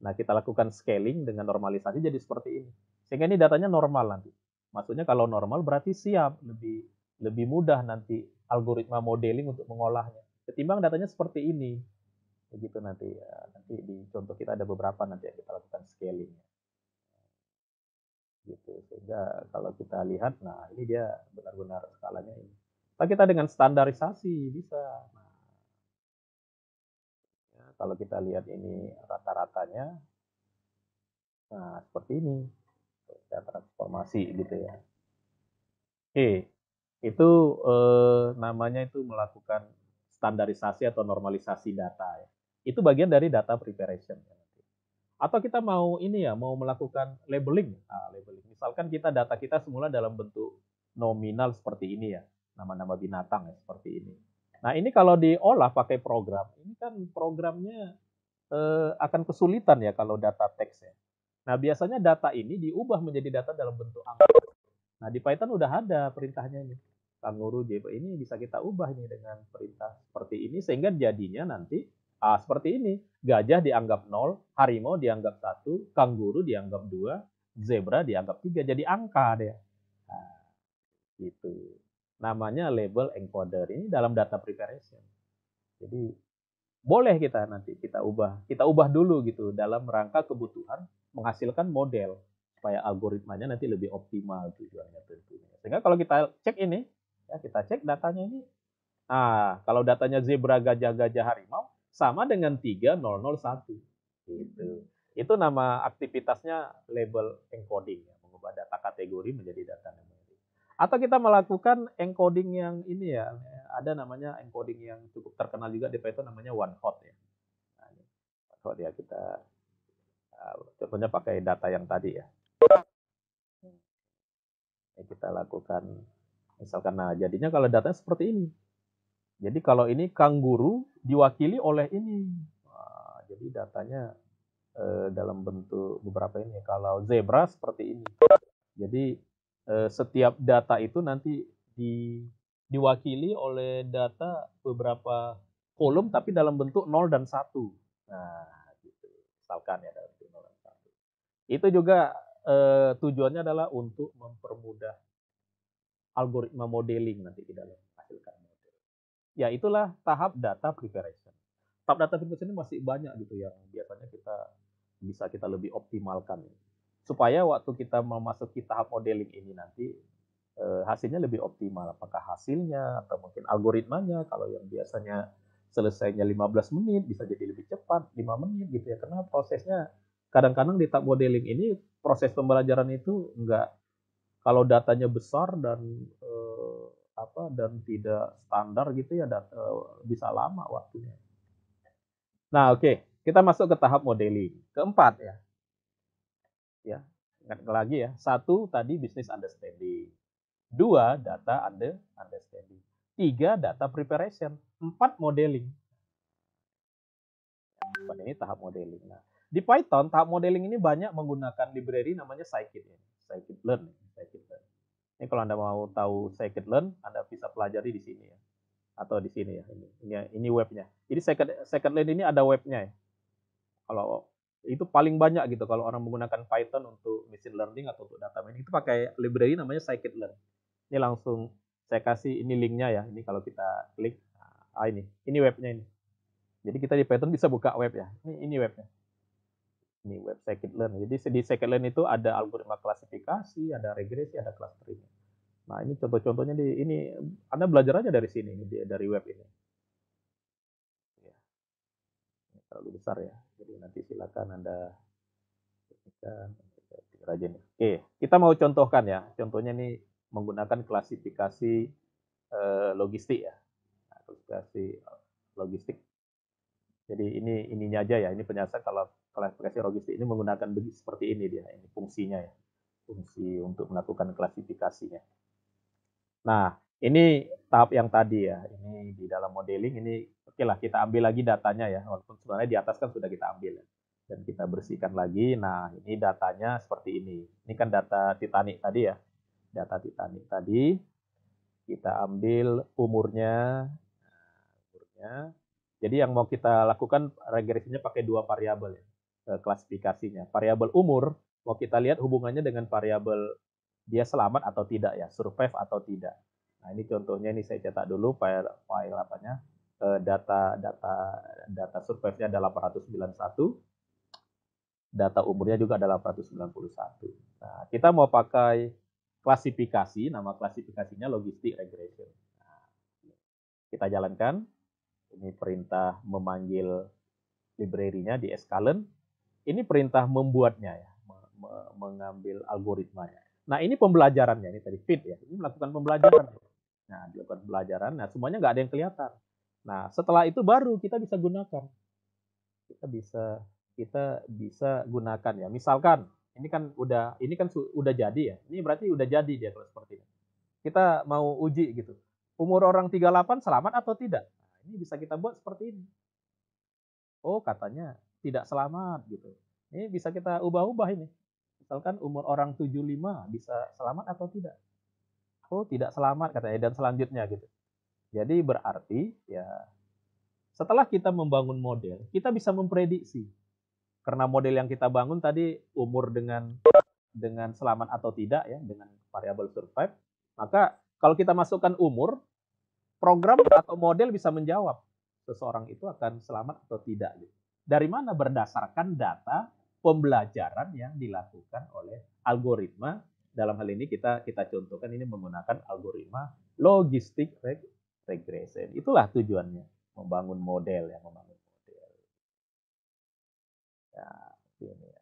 Nah, kita lakukan scaling dengan normalisasi jadi seperti ini. Sehingga ini datanya normal nanti. Maksudnya kalau normal berarti siap, lebih lebih mudah nanti algoritma modeling untuk mengolahnya. Ketimbang datanya seperti ini. Begitu nanti ya, nanti di contoh kita ada beberapa nanti yang kita lakukan scaling. Gitu. Sehingga kalau kita lihat nah ini dia benar-benar skalanya ini. kalau kita dengan standarisasi bisa. Nah, ya, kalau kita lihat ini rata-ratanya, nah seperti ini ya, transformasi gitu ya. Oke, itu eh, namanya itu melakukan standarisasi atau normalisasi data ya. Itu bagian dari data preparation. Ya. Atau kita mau ini ya, mau melakukan labeling. Nah, labeling. Misalkan kita data kita semula dalam bentuk nominal seperti ini ya, nama-nama binatang ya seperti ini. Nah ini kalau diolah pakai program, ini kan programnya eh, akan kesulitan ya kalau data teks ya. Nah, biasanya data ini diubah menjadi data dalam bentuk angka. Nah, di Python udah ada perintahnya ini. Kanguru JP ini bisa kita ubah ini dengan perintah seperti ini sehingga jadinya nanti ah, seperti ini. Gajah dianggap 0, harimau dianggap 1, kanguru dianggap 2, zebra dianggap 3. Jadi angka deh. Nah, gitu. Namanya label encoder. Ini dalam data preparation. Jadi boleh kita nanti kita ubah. Kita ubah dulu gitu dalam rangka kebutuhan menghasilkan model supaya algoritmanya nanti lebih optimal tujuannya tentunya. Sehingga kalau kita cek ini, ya kita cek datanya ini. Ah, kalau datanya zebra, gajah, gajah, harimau sama dengan 3001. Gitu. Itu nama aktivitasnya label encoding ya, mengubah data kategori menjadi data numerik. Atau kita melakukan encoding yang ini ya, ada namanya encoding yang cukup terkenal juga di Python namanya one hot ya. Nah, one hot ya kita Eh, contohnya pakai data yang tadi ya. Ini ya, kita lakukan misalkan nah jadinya kalau datanya seperti ini. Jadi kalau ini kangguru diwakili oleh ini. Nah, jadi datanya eh, dalam bentuk beberapa ini. Kalau zebra seperti ini. Jadi eh, setiap data itu nanti di diwakili oleh data beberapa kolom tapi dalam bentuk 0 dan 1. Nah, gitu. Misalkan ya dalam itu juga eh, tujuannya adalah untuk mempermudah algoritma modeling nanti di dalam hasilkan model. Ya itulah tahap data preparation. Tahap data preparation ini masih banyak gitu yang biasanya kita bisa kita lebih optimalkan ya. supaya waktu kita memasuki tahap modeling ini nanti eh, hasilnya lebih optimal apakah hasilnya atau mungkin algoritmanya kalau yang biasanya selesainya 15 menit bisa jadi lebih cepat 5 menit gitu ya karena prosesnya kadang-kadang di tab modeling ini proses pembelajaran itu enggak kalau datanya besar dan eh, apa dan tidak standar gitu ya data, eh, bisa lama waktunya. Nah, oke, okay. kita masuk ke tahap modeling. Keempat ya. Ya, ingat lagi ya. Satu tadi business understanding. Dua data under understanding. Tiga data preparation. Empat modeling. ini tahap modeling. Nah, di Python, tahap modeling ini banyak menggunakan library namanya scikit. Scikit-learn. Ya. Scikit-learn. Ya, ini kalau Anda mau tahu scikit-learn, Anda bisa pelajari di sini ya. Atau di sini ya. Ini ini, ini webnya. Jadi scikit-learn ini ada webnya ya. Kalau itu paling banyak gitu kalau orang menggunakan Python untuk machine learning atau untuk data mining itu pakai library namanya scikit-learn. Ini langsung saya kasih ini linknya ya. Ini kalau kita klik, ah ini, ini webnya ini. Jadi kita di Python bisa buka web ya. Ini ini webnya ini web scikit learn. Jadi di scikit learn itu ada algoritma klasifikasi, ada regresi, ada clustering. Nah, ini contoh-contohnya di ini Anda belajar aja dari sini ini dari web ini. Ya. Ini terlalu besar ya. Jadi nanti silakan Anda aja ini. Oke, kita mau contohkan ya. Contohnya ini menggunakan klasifikasi eh, logistik ya. Nah, klasifikasi logistik. Jadi ini ininya aja ya. Ini penjelasan kalau klasifikasi logistik ini menggunakan seperti ini dia ini fungsinya ya fungsi untuk melakukan klasifikasinya nah ini tahap yang tadi ya ini di dalam modeling ini oke okay lah kita ambil lagi datanya ya walaupun sebenarnya di atas kan sudah kita ambil ya dan kita bersihkan lagi nah ini datanya seperti ini ini kan data Titanic tadi ya data Titanic tadi kita ambil umurnya umurnya jadi yang mau kita lakukan regresinya pakai dua variabel ya Eh, klasifikasinya. Variabel umur mau kita lihat hubungannya dengan variabel dia selamat atau tidak ya, survive atau tidak. Nah, ini contohnya ini saya cetak dulu file file apanya? Eh, data data data survive-nya adalah 891. Data umurnya juga adalah 891. Nah, kita mau pakai klasifikasi, nama klasifikasinya logistik regression. Nah, kita jalankan. Ini perintah memanggil library-nya di Escalon ini perintah membuatnya ya, mengambil algoritmanya. Nah ini pembelajarannya, ini tadi fit ya, ini melakukan pembelajaran. Nah dilakukan pembelajaran, nah semuanya nggak ada yang kelihatan. Nah setelah itu baru kita bisa gunakan, kita bisa kita bisa gunakan ya. Misalkan ini kan udah ini kan udah jadi ya, ini berarti udah jadi dia kalau seperti ini. Kita mau uji gitu, umur orang 38 selamat atau tidak? Nah, ini bisa kita buat seperti ini. Oh katanya tidak selamat gitu. Ini bisa kita ubah-ubah ini. Misalkan umur orang 75 bisa selamat atau tidak. Oh, tidak selamat katanya dan selanjutnya gitu. Jadi berarti ya setelah kita membangun model, kita bisa memprediksi. Karena model yang kita bangun tadi umur dengan dengan selamat atau tidak ya, dengan variabel survive, maka kalau kita masukkan umur, program atau model bisa menjawab seseorang itu akan selamat atau tidak gitu. Dari mana berdasarkan data pembelajaran yang dilakukan oleh algoritma dalam hal ini kita kita contohkan ini menggunakan algoritma logistik reg regression. Itulah tujuannya membangun model yang membangun model. Ya, ini ya.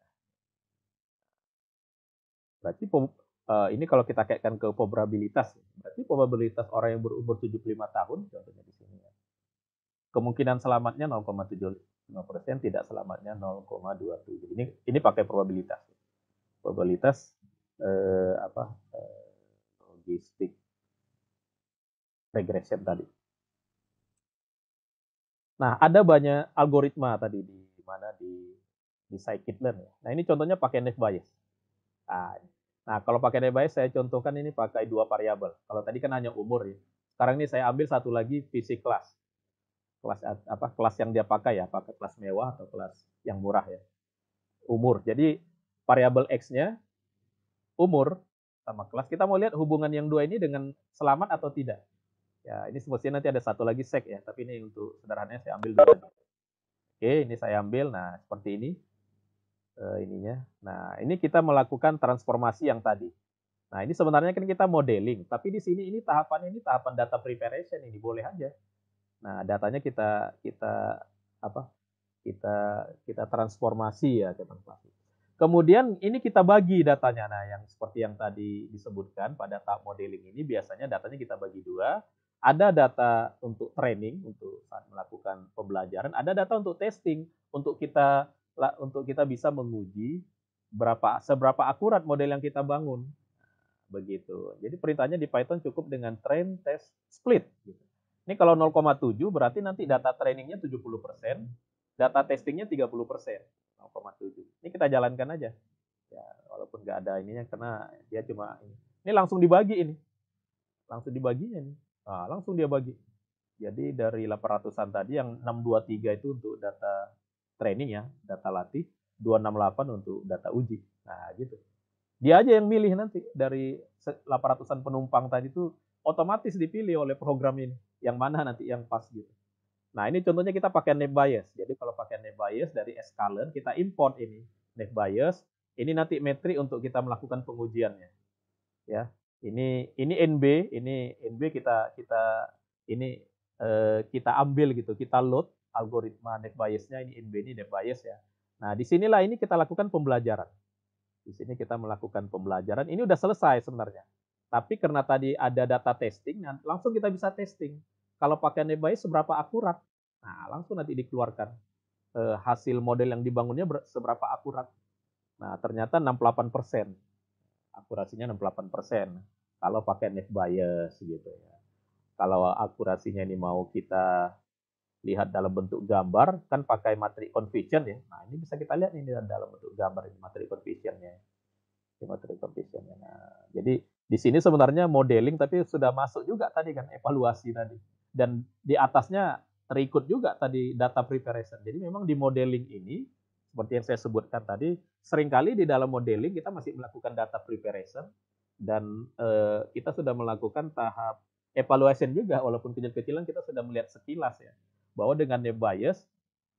Berarti eh, ini kalau kita kaitkan ke probabilitas, berarti probabilitas orang yang berumur 75 tahun contohnya di sini ya. Kemungkinan selamatnya 5% tidak selamatnya 0,27. Ini ini pakai probabilitas. Probabilitas eh, apa eh, logistik regression tadi. Nah, ada banyak algoritma tadi di, mana di di scikit-learn ya. Nah, ini contohnya pakai naive bias. Nah, nah, kalau pakai naive bias saya contohkan ini pakai dua variabel. Kalau tadi kan hanya umur ya. Sekarang ini saya ambil satu lagi fisik class kelas apa kelas yang dia pakai ya, pakai kelas mewah atau kelas yang murah ya. Umur. Jadi variabel x-nya umur sama kelas. Kita mau lihat hubungan yang dua ini dengan selamat atau tidak. Ya, ini semestinya nanti ada satu lagi sek ya, tapi ini untuk sederhananya saya ambil dulu. Oke, ini saya ambil. Nah, seperti ini. E, ininya. Nah, ini kita melakukan transformasi yang tadi. Nah, ini sebenarnya kan kita modeling, tapi di sini ini tahapan ini tahapan data preparation ini boleh aja. Nah, datanya kita kita apa? Kita kita transformasi ya ke Kemudian ini kita bagi datanya. Nah, yang seperti yang tadi disebutkan pada tahap modeling ini biasanya datanya kita bagi dua. Ada data untuk training untuk saat melakukan pembelajaran, ada data untuk testing untuk kita untuk kita bisa menguji berapa seberapa akurat model yang kita bangun. Nah, begitu. Jadi perintahnya di Python cukup dengan train, test, split gitu. Ini kalau 0,7 berarti nanti data trainingnya 70%, data testingnya 30%, 0,7. Ini kita jalankan aja. Ya, walaupun nggak ada ininya karena dia cuma ini. Ini langsung dibagi ini. Langsung dibagi ini, Nah, langsung dia bagi. Jadi dari 800-an tadi yang 623 itu untuk data training ya, data latih, 268 untuk data uji. Nah, gitu. Dia aja yang milih nanti dari 800-an penumpang tadi itu otomatis dipilih oleh program ini yang mana nanti yang pas gitu. Nah, ini contohnya kita pakai name bias. Jadi kalau pakai name bias dari Scalen kita import ini name bias. Ini nanti metrik untuk kita melakukan pengujiannya. Ya. Ini ini NB, ini NB kita kita ini eh, kita ambil gitu, kita load algoritma net biasnya ini NB ini net bias ya. Nah, di sinilah ini kita lakukan pembelajaran. Di sini kita melakukan pembelajaran. Ini udah selesai sebenarnya. Tapi karena tadi ada data testing, langsung kita bisa testing kalau pakaiannya baik seberapa akurat. Nah, langsung nanti dikeluarkan e, hasil model yang dibangunnya ber, seberapa akurat. Nah, ternyata 68%. Akurasinya 68% kalau pakai net bias gitu ya. Kalau akurasinya ini mau kita lihat dalam bentuk gambar kan pakai matrix confusion ya. Nah, ini bisa kita lihat ini dalam bentuk gambar ini matrix confusionnya. Ini matrix confusionnya. Nah, jadi di sini sebenarnya modeling tapi sudah masuk juga tadi kan evaluasi tadi dan di atasnya terikut juga tadi data preparation. Jadi memang di modeling ini seperti yang saya sebutkan tadi, seringkali di dalam modeling kita masih melakukan data preparation dan eh, kita sudah melakukan tahap evaluation juga walaupun kecil-kecilan kita sudah melihat sekilas ya bahwa dengan the bias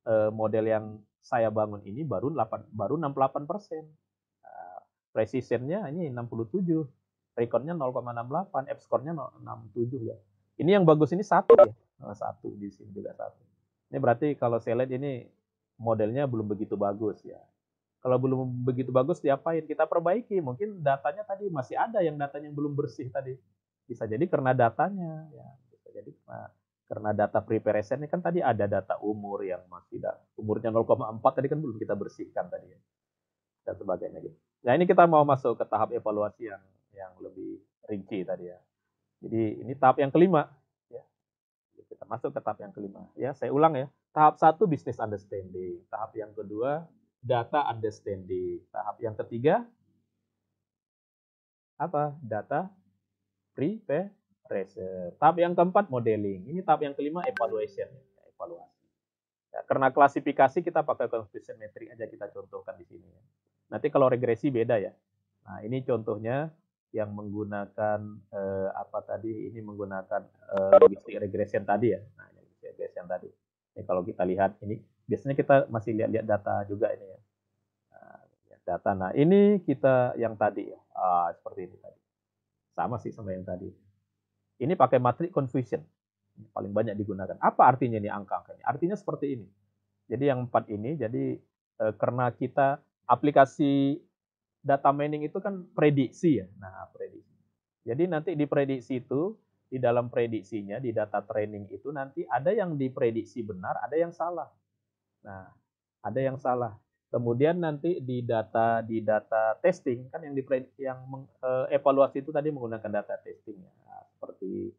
eh, model yang saya bangun ini baru 8 baru 68 persen nah, precisionnya ini 67 recordnya 0,68 F score-nya 67 ya ini yang bagus ini satu ya. Nah, satu di sini juga satu. Ini berarti kalau saya lihat ini modelnya belum begitu bagus ya. Kalau belum begitu bagus diapain? Kita perbaiki. Mungkin datanya tadi masih ada yang datanya yang belum bersih tadi. Bisa jadi karena datanya ya. Bisa jadi karena karena data preparation ini kan tadi ada data umur yang masih tidak umurnya 0,4 tadi kan belum kita bersihkan tadi ya. dan sebagainya gitu. Nah ini kita mau masuk ke tahap evaluasi yang yang lebih rinci tadi ya. Jadi ini tahap yang kelima. Ya. Kita masuk ke tahap yang kelima. Ya, saya ulang ya. Tahap satu business understanding. Tahap yang kedua data understanding. Tahap yang ketiga apa? Data preparation. Tahap yang keempat modeling. Ini tahap yang kelima evaluation. Ya, evaluasi. Ya, karena klasifikasi kita pakai confusion metric aja kita contohkan di sini. Nanti kalau regresi beda ya. Nah ini contohnya yang menggunakan eh, apa tadi ini menggunakan eh, logistik regression tadi ya. Nah, ini logistik regression tadi. Ini kalau kita lihat ini biasanya kita masih lihat-lihat data juga ini ya. Nah, data. Nah, ini kita yang tadi ya. Ah, seperti ini tadi. Sama sih sama yang tadi. Ini pakai matrix confusion. paling banyak digunakan. Apa artinya ini angka-angka ini? Artinya seperti ini. Jadi yang empat ini jadi eh, karena kita aplikasi data mining itu kan prediksi ya. Nah, prediksi. Jadi nanti di prediksi itu di dalam prediksinya di data training itu nanti ada yang diprediksi benar, ada yang salah. Nah, ada yang salah. Kemudian nanti di data di data testing kan yang di yang meng, e, evaluasi itu tadi menggunakan data testing ya. Nah, seperti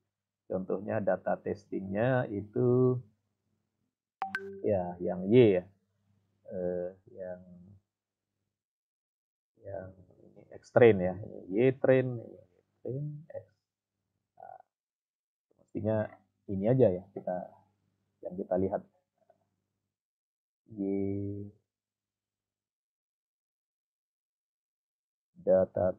contohnya data testingnya itu ya yang Y ya. E, yang yang ini X train ya, ini Y train, ini Y train, X. Nah, mestinya ini aja ya kita yang kita lihat Y data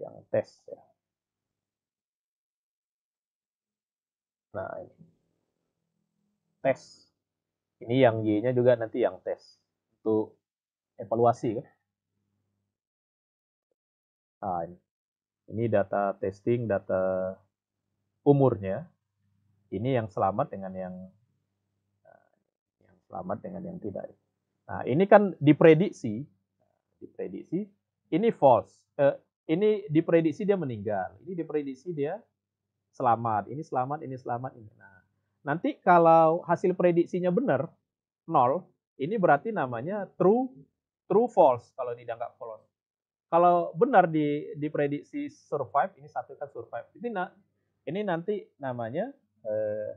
yang tes ya. Nah, ini tes. Ini yang Y-nya juga nanti yang tes untuk evaluasi kan. Nah, ini. ini data testing, data umurnya. Ini yang selamat dengan yang eh, yang selamat dengan yang tidak. Nah, ini kan diprediksi, diprediksi ini false. Eh, ini diprediksi dia meninggal, ini diprediksi dia selamat, ini selamat, ini selamat, ini. Nah, Nanti kalau hasil prediksinya benar, nol, ini berarti namanya true true false kalau ini dianggap false. Kalau benar di diprediksi survive, ini satu kan survive. Ini nah, ini nanti namanya eh,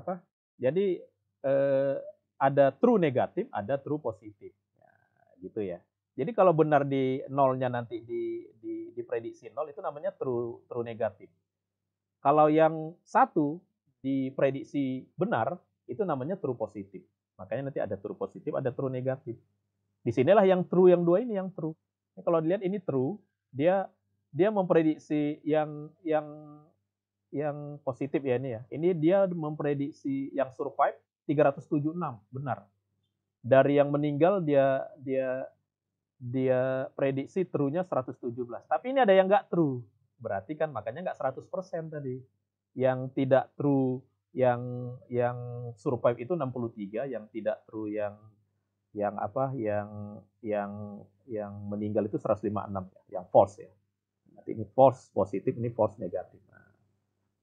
apa? Jadi eh, ada true negatif, ada true positif. Nah, gitu ya. Jadi kalau benar di nolnya nanti di, di diprediksi nol itu namanya true true negatif. Kalau yang satu diprediksi benar, itu namanya true positif. Makanya nanti ada true positif, ada true negatif. Di sinilah yang true yang dua ini yang true. Nah, kalau dilihat ini true, dia dia memprediksi yang yang yang positif ya ini ya. Ini dia memprediksi yang survive 376, benar. Dari yang meninggal dia dia dia prediksi true-nya 117. Tapi ini ada yang nggak true. Berarti kan makanya nggak 100% tadi yang tidak true yang yang survive itu 63 yang tidak true yang yang apa yang yang yang meninggal itu 156 ya yang false ya nanti ini false positif ini false negatif nah,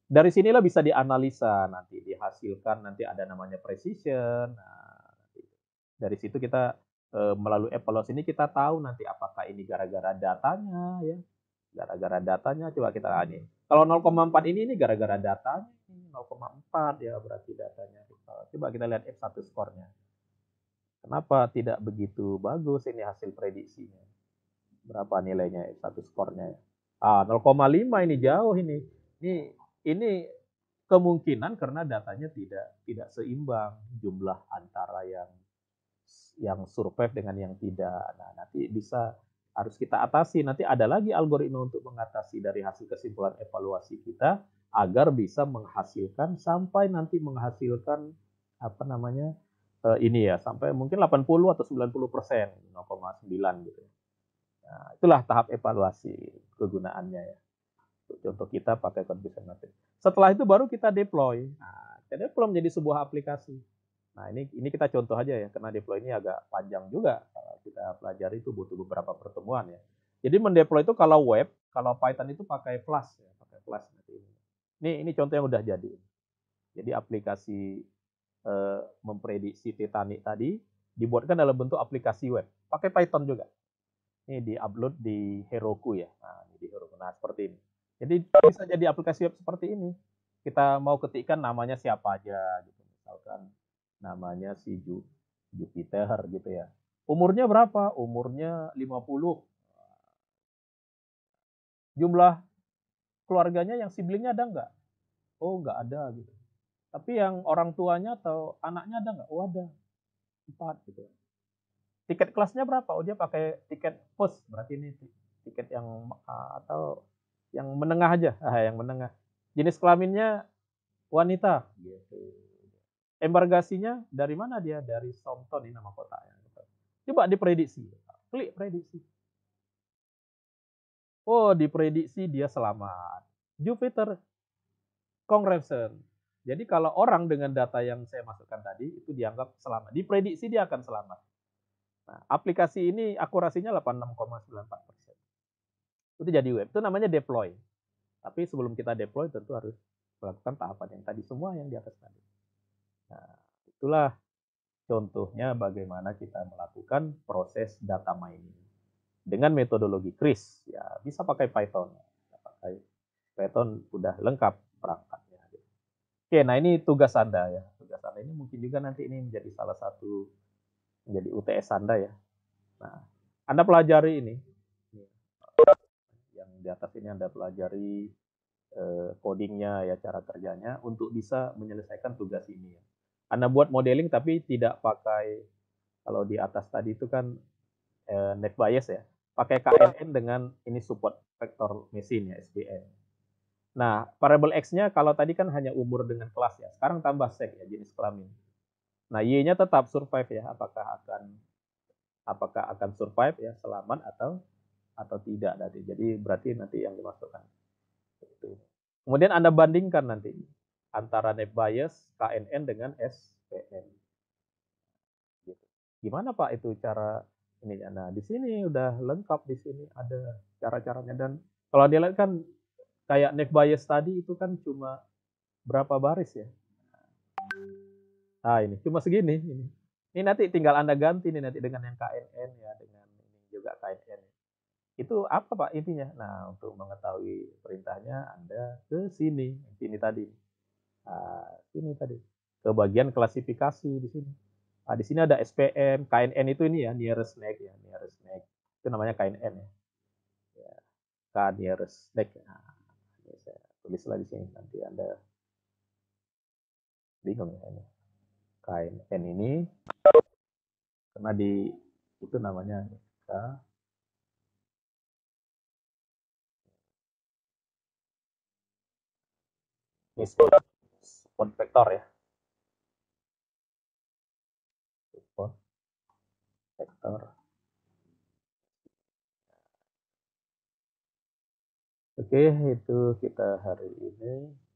dari sinilah bisa dianalisa nanti dihasilkan nanti ada namanya precision nah, gitu. dari situ kita e, melalui evaluasi ini kita tahu nanti apakah ini gara-gara datanya ya gara-gara datanya coba kita ini kalau 0,4 ini ini gara-gara datanya 0,4 ya berarti datanya. Coba kita lihat F1 skornya. Kenapa tidak begitu bagus ini hasil prediksinya? Berapa nilainya F1 skornya? Ah, 0,5 ini jauh ini. Ini ini kemungkinan karena datanya tidak tidak seimbang jumlah antara yang yang survive dengan yang tidak. Nah, nanti bisa harus kita atasi. Nanti ada lagi algoritma untuk mengatasi dari hasil kesimpulan evaluasi kita agar bisa menghasilkan sampai nanti menghasilkan apa namanya eh, ini ya sampai mungkin 80 atau 90 persen 0,9 gitu. Ya. Nah, itulah tahap evaluasi kegunaannya ya. Contoh kita pakai condition mapping. Setelah itu baru kita deploy. Nah, kita deploy menjadi sebuah aplikasi. Nah, ini ini kita contoh aja ya, karena deploy ini agak panjang juga. Kita pelajari itu butuh beberapa pertemuan ya. Jadi mendeploy itu kalau web, kalau Python itu pakai plus ya, pakai plus nanti ini. Ini ini contoh yang udah jadi. Jadi aplikasi eh, memprediksi Titanic tadi dibuatkan dalam bentuk aplikasi web, pakai Python juga. Ini di-upload di Heroku ya. Nah, ini di Heroku. Nah, seperti ini. Jadi bisa jadi aplikasi web seperti ini. Kita mau ketikkan namanya siapa aja gitu misalkan namanya si Jupiter gitu ya. Umurnya berapa? Umurnya 50. Jumlah keluarganya yang siblingnya ada nggak? Oh nggak ada gitu. Tapi yang orang tuanya atau anaknya ada nggak? Oh ada. Empat gitu. Tiket kelasnya berapa? Oh dia pakai tiket first. Berarti ini tiket yang atau yang menengah aja. Ah, yang menengah. Jenis kelaminnya wanita. Gitu Embargasinya dari mana dia? Dari Sompton ini nama kota. Ya. Gitu. Coba diprediksi. Klik prediksi. Oh, diprediksi dia selamat. Jupiter Congression. Jadi kalau orang dengan data yang saya masukkan tadi itu dianggap selamat. Diprediksi dia akan selamat. Nah, aplikasi ini akurasinya 86,94 Itu jadi web. Itu namanya deploy. Tapi sebelum kita deploy tentu harus melakukan tahapan yang tadi semua yang di atas tadi. Nah, itulah contohnya bagaimana kita melakukan proses data mining dengan metodologi CRIS. Ya, bisa pakai Python. Ya, pakai Python udah lengkap perangkatnya. Oke, nah ini tugas Anda ya. Tugas Anda ini mungkin juga nanti ini menjadi salah satu menjadi UTS Anda ya. Nah, Anda pelajari ini. Yang di atas ini Anda pelajari eh, codingnya ya cara kerjanya untuk bisa menyelesaikan tugas ini ya. Anda buat modeling tapi tidak pakai kalau di atas tadi itu kan eh, net bias ya. Pakai iya. KNN dengan ini support vector machine ya svm Nah, variable X-nya kalau tadi kan hanya umur dengan kelas ya. Sekarang tambah sek ya jenis kelamin. Nah, Y-nya tetap survive ya. Apakah akan apakah akan survive ya selamat atau atau tidak nanti. Jadi berarti nanti yang dimasukkan. Kemudian Anda bandingkan nanti antara net bias KNN dengan SPN. Gitu. Gimana Pak itu cara ini? Nah, di sini udah lengkap di sini ada cara-caranya dan kalau dilihat kan kayak net bias tadi itu kan cuma berapa baris ya? Nah, ini cuma segini ini. Ini nanti tinggal Anda ganti nih nanti dengan yang KNN ya dengan ini juga KNN. Itu apa Pak intinya? Nah, untuk mengetahui perintahnya Anda ke sini, sini tadi. Nah, ini tadi ke bagian klasifikasi di sini. Nah, di sini ada SPM, KNN itu ini ya nearest neck ya, nearest neck. Itu namanya KNN ya. ya K nearest neck. Nah, ya. ini saya tulislah di sini nanti Anda bingung ya ini. KNN ini karena di itu namanya K Yes respon vektor ya Respon vektor oke itu kita hari ini